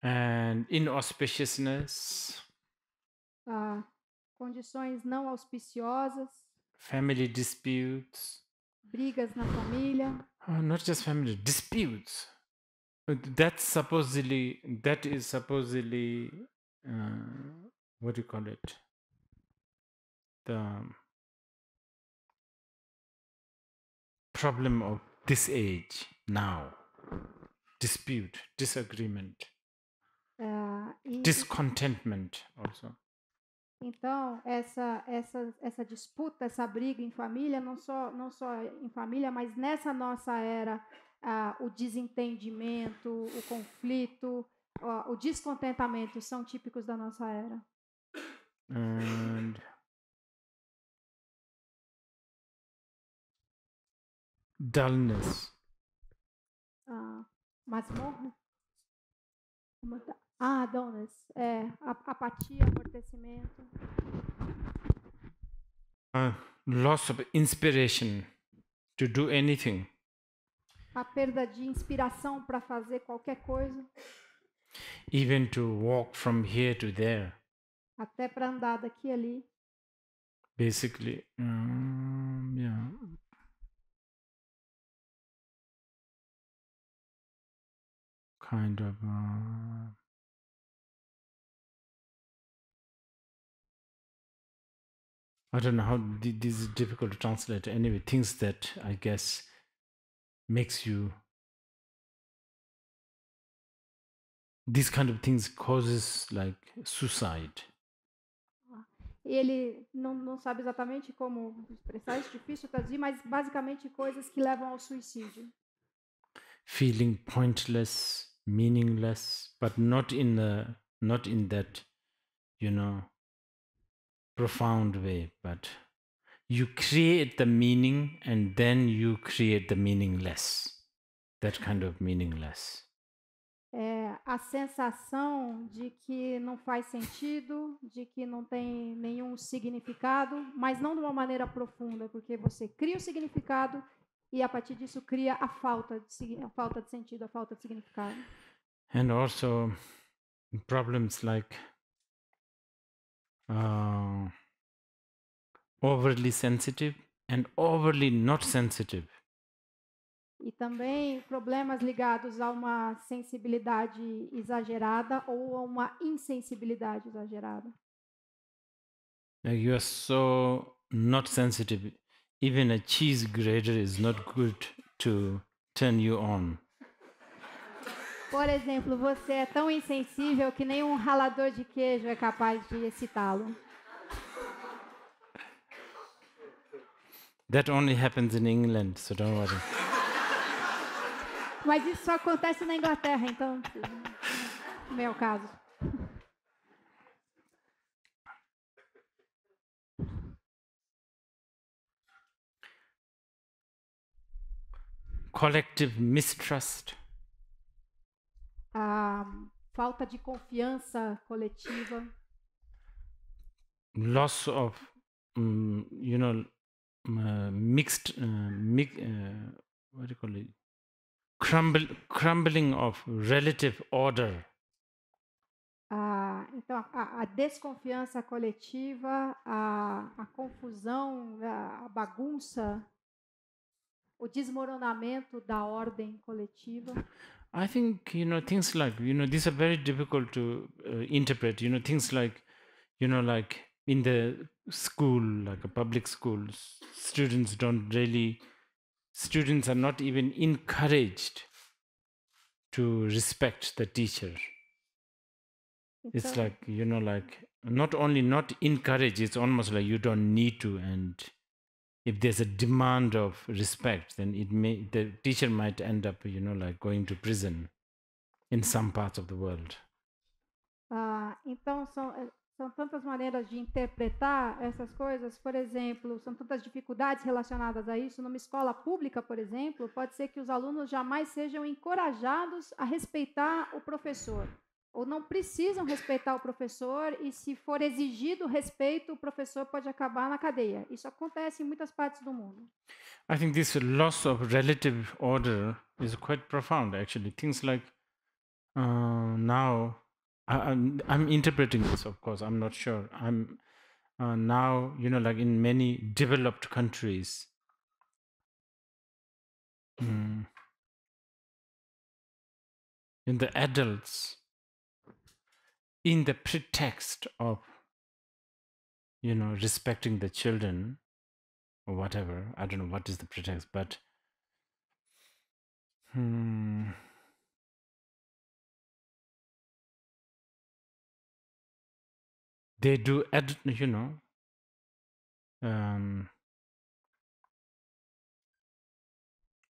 and inauspiciousness, ah, condições não auspiciosas, family disputes, brigas na família. Oh, not just family disputes. That's supposedly that is supposedly uh, what do you call it? The problem of this age now dispute disagreement Uh, e, Discontentment also. Então, essa, essa, essa disputa, essa briga em família, não só, não só em família, mas nessa nossa era, uh, o desentendimento, o conflito, uh, o descontentamento são típicos da nossa era. And dullness. Uh, ah, masmorra? Ah, donas, é, apatia, amortecimento. Uh, ah, loss of inspiration to do anything. A perda de inspiração para fazer qualquer coisa. Even to walk from here to there. Até para andar daqui ali. Basically, um, yeah. Kind of. Uh, I don't know how this is difficult to translate. Anyway, things that I guess makes you these kind of things causes like suicide. E ah, ele não, não sabe exatamente como expressar isso, difícil traduzir, mas basicamente coisas que levam ao suicídio. Feeling pointless, meaningless, but not in the not in that, you know, profound way, but you create the meaning and then you create the meaningless. That kind of meaningless. É, a sensação de que não faz sentido, de que não tem nenhum significado, mas não de uma maneira profunda, porque você cria o significado e a partir disso cria a falta de, a falta de sentido, a falta de significado. And also problems like uh, overly sensitive and overly not sensitive. E também problemas ligados a uma sensibilidade exagerada ou a uma insensibilidade exagerada. Like you are so not sensitive. Even a cheese grater is not good to turn you on. Por exemplo, você é tão insensível que nem um ralador de queijo é capaz de excitá-lo. That only happens in England, so don't worry. Mas isso só acontece na Inglaterra, então, meu caso. Collective mistrust a falta de confiança coletiva. Loss of, um, mm, you know, uh, mixed, uh, mi uh, what do you call it? Crumble, crumbling of relative order. Ah, então, a, a, desconfiança coletiva, a, a confusão, a, a, bagunça, o desmoronamento da ordem coletiva. I think you know things like you know these are very difficult to uh, interpret. You know things like you know like in the school, like a public school, students don't really students are not even encouraged to respect the teacher. It's, it's like you know like not only not encouraged, it's almost like you don't need to and if there's a demand of respect, then it may the teacher might end up, you know, like going to prison in some parts of the world. Ah, então são eh, são tantas maneiras de interpretar essas coisas, por exemplo, são tantas dificuldades relacionadas a isso. Numa escola pública, por exemplo, pode ser que os alunos jamais sejam encorajados a respeitar o professor ou não precisam respeitar o professor e se for exigido respeito, o professor pode acabar na cadeia. Isso acontece em muitas partes do mundo. I think this loss of relative order is quite profound actually. Things like uh, now I, I'm, I'm interpreting this of course, I'm not sure. I'm uh, now, you know, like in many developed countries, mm, in the adults in the pretext of you know respecting the children or whatever i don't know what is the pretext but hmm they do ad- you know um,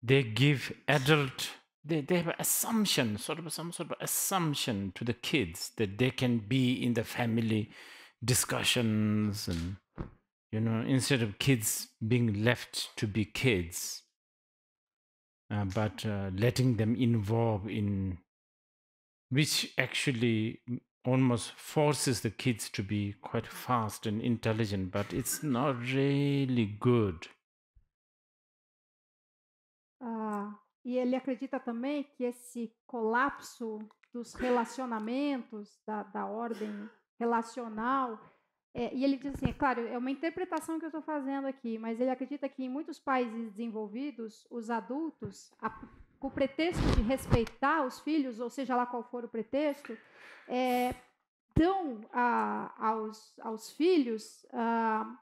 they give adult they, they have an assumption, sort of some sort of assumption to the kids that they can be in the family discussions and you know instead of kids being left to be kids uh, but uh, letting them involve in which actually almost forces the kids to be quite fast and intelligent but it's not really good ah E ele acredita também que esse colapso dos relacionamentos, da, da ordem relacional, é, e ele diz assim: é claro, é uma interpretação que eu estou fazendo aqui, mas ele acredita que em muitos países desenvolvidos, os adultos, a, com o pretexto de respeitar os filhos, ou seja lá qual for o pretexto, é, dão a, aos, aos filhos. A, ah,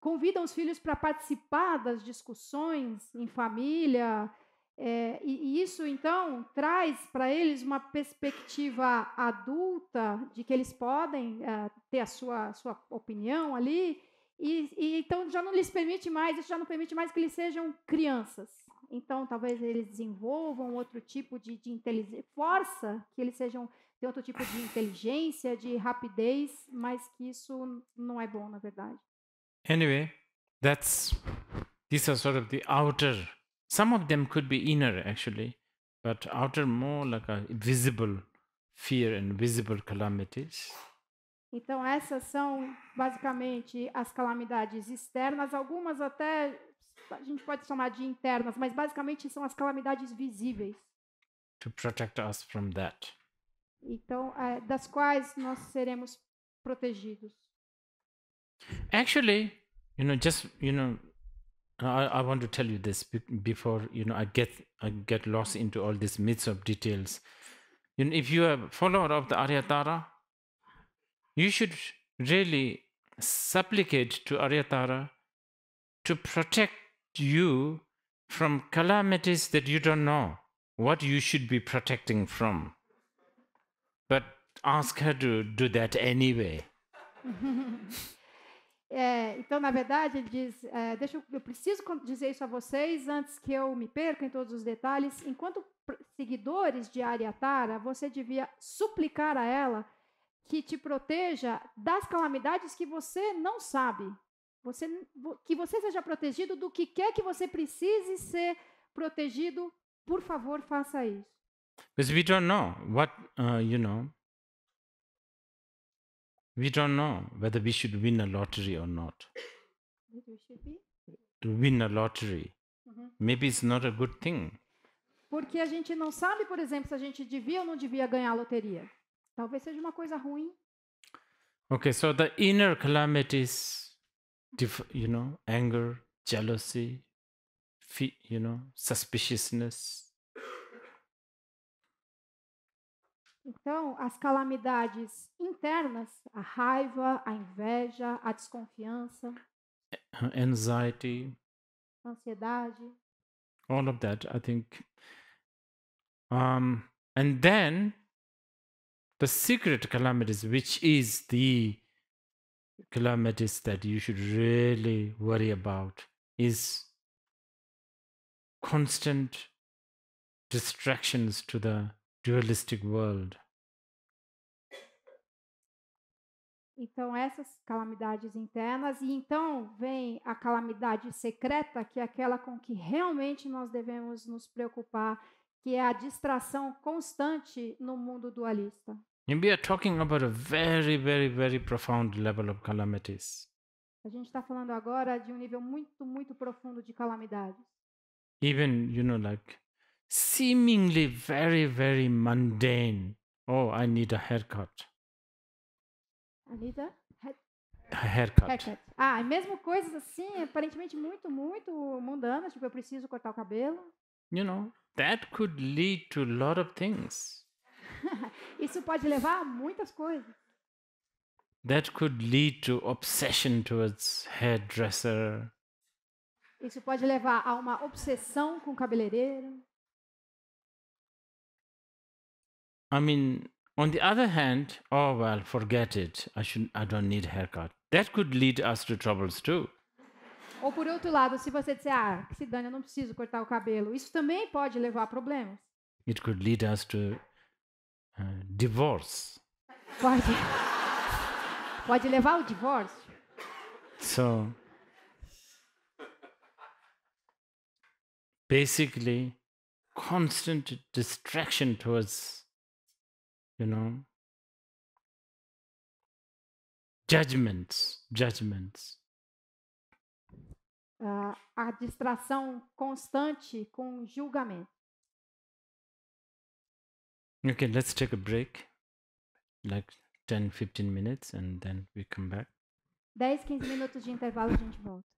convidam os filhos para participar das discussões em família, é, e, isso, então, traz para eles uma perspectiva adulta de que eles podem é, ter a sua, sua opinião ali, e, e, então já não lhes permite mais, isso já não permite mais que eles sejam crianças. Então, talvez eles desenvolvam outro tipo de, de inteligência, força que eles sejam, tem outro tipo de inteligência, de rapidez, mas que isso não é bom, na verdade. Anyway, that's, these are sort of the outer some of them could be inner actually but outer more like a visible fear and visible calamities então essas são basicamente as calamidades externas algumas até a gente pode chamar de internas mas basicamente são as calamidades visíveis to protect us from that então é, das quais nós seremos protegidos actually you know just you know I, I want to tell you this before you know I get I get lost into all these myths of details. You know, if you are a follower of the Aryatara, you should really supplicate to Aryatara to protect you from calamities that you don't know what you should be protecting from. But ask her to do that anyway. É, então, na verdade, ele diz: é, deixa eu, eu preciso dizer isso a vocês antes que eu me perca em todos os detalhes. Enquanto seguidores de Ariatara, você devia suplicar a ela que te proteja das calamidades que você não sabe. Você, que você seja protegido do que quer que você precise ser protegido. Por favor, faça isso. Because we don't know what uh, you know We don't know whether we should win a lottery or not. To win a lottery. Uhum. Maybe it's not a good thing. Porque a gente não sabe, por exemplo, se a gente devia ou não devia ganhar a loteria. Talvez seja uma coisa ruim. Okay, so the inner calamities, you know, anger, jealousy, you know, suspiciousness. Então, as calamidades internas, a raiva, a inveja, a desconfiança, anxiety, ansiedade, all of that, I think. Um, and then the secret calamities, which is the calamities that you should really worry about, is constant distractions to the dualistic world. Então, essas calamidades internas, e então vem a calamidade secreta, que é aquela com que realmente nós devemos nos preocupar, que é a distração constante no mundo dualista. And we are talking about a very, very, very profound level of calamities. A gente está falando agora de um nível muito, muito profundo de calamidades. Even, you know, like seemingly very, very mundane. Oh, I need a haircut. I need a haircut. haircut. Ah, mesmo coisas assim, aparentemente muito, muito mundanas, tipo eu preciso cortar o cabelo. You know, that could lead to a lot of things. Isso pode levar a muitas coisas. That could lead to obsession towards hairdresser. Isso pode levar a uma obsessão com o cabeleireiro. I mean, on the other hand, oh well, forget it. I should I don't need haircut. That could lead us to troubles too. Ou por outro lado, se você disser, ah, que se dane, eu não preciso cortar o cabelo, isso também pode levar a problemas. It could lead us to uh, divorce. Pode. Pode levar ao divórcio. So basically constant distraction towards you know judgments judgments uh, a distração constante com julgamento okay let's take a break like 10 15 minutes and then we come back 10 15 minutos de intervalo a gente volta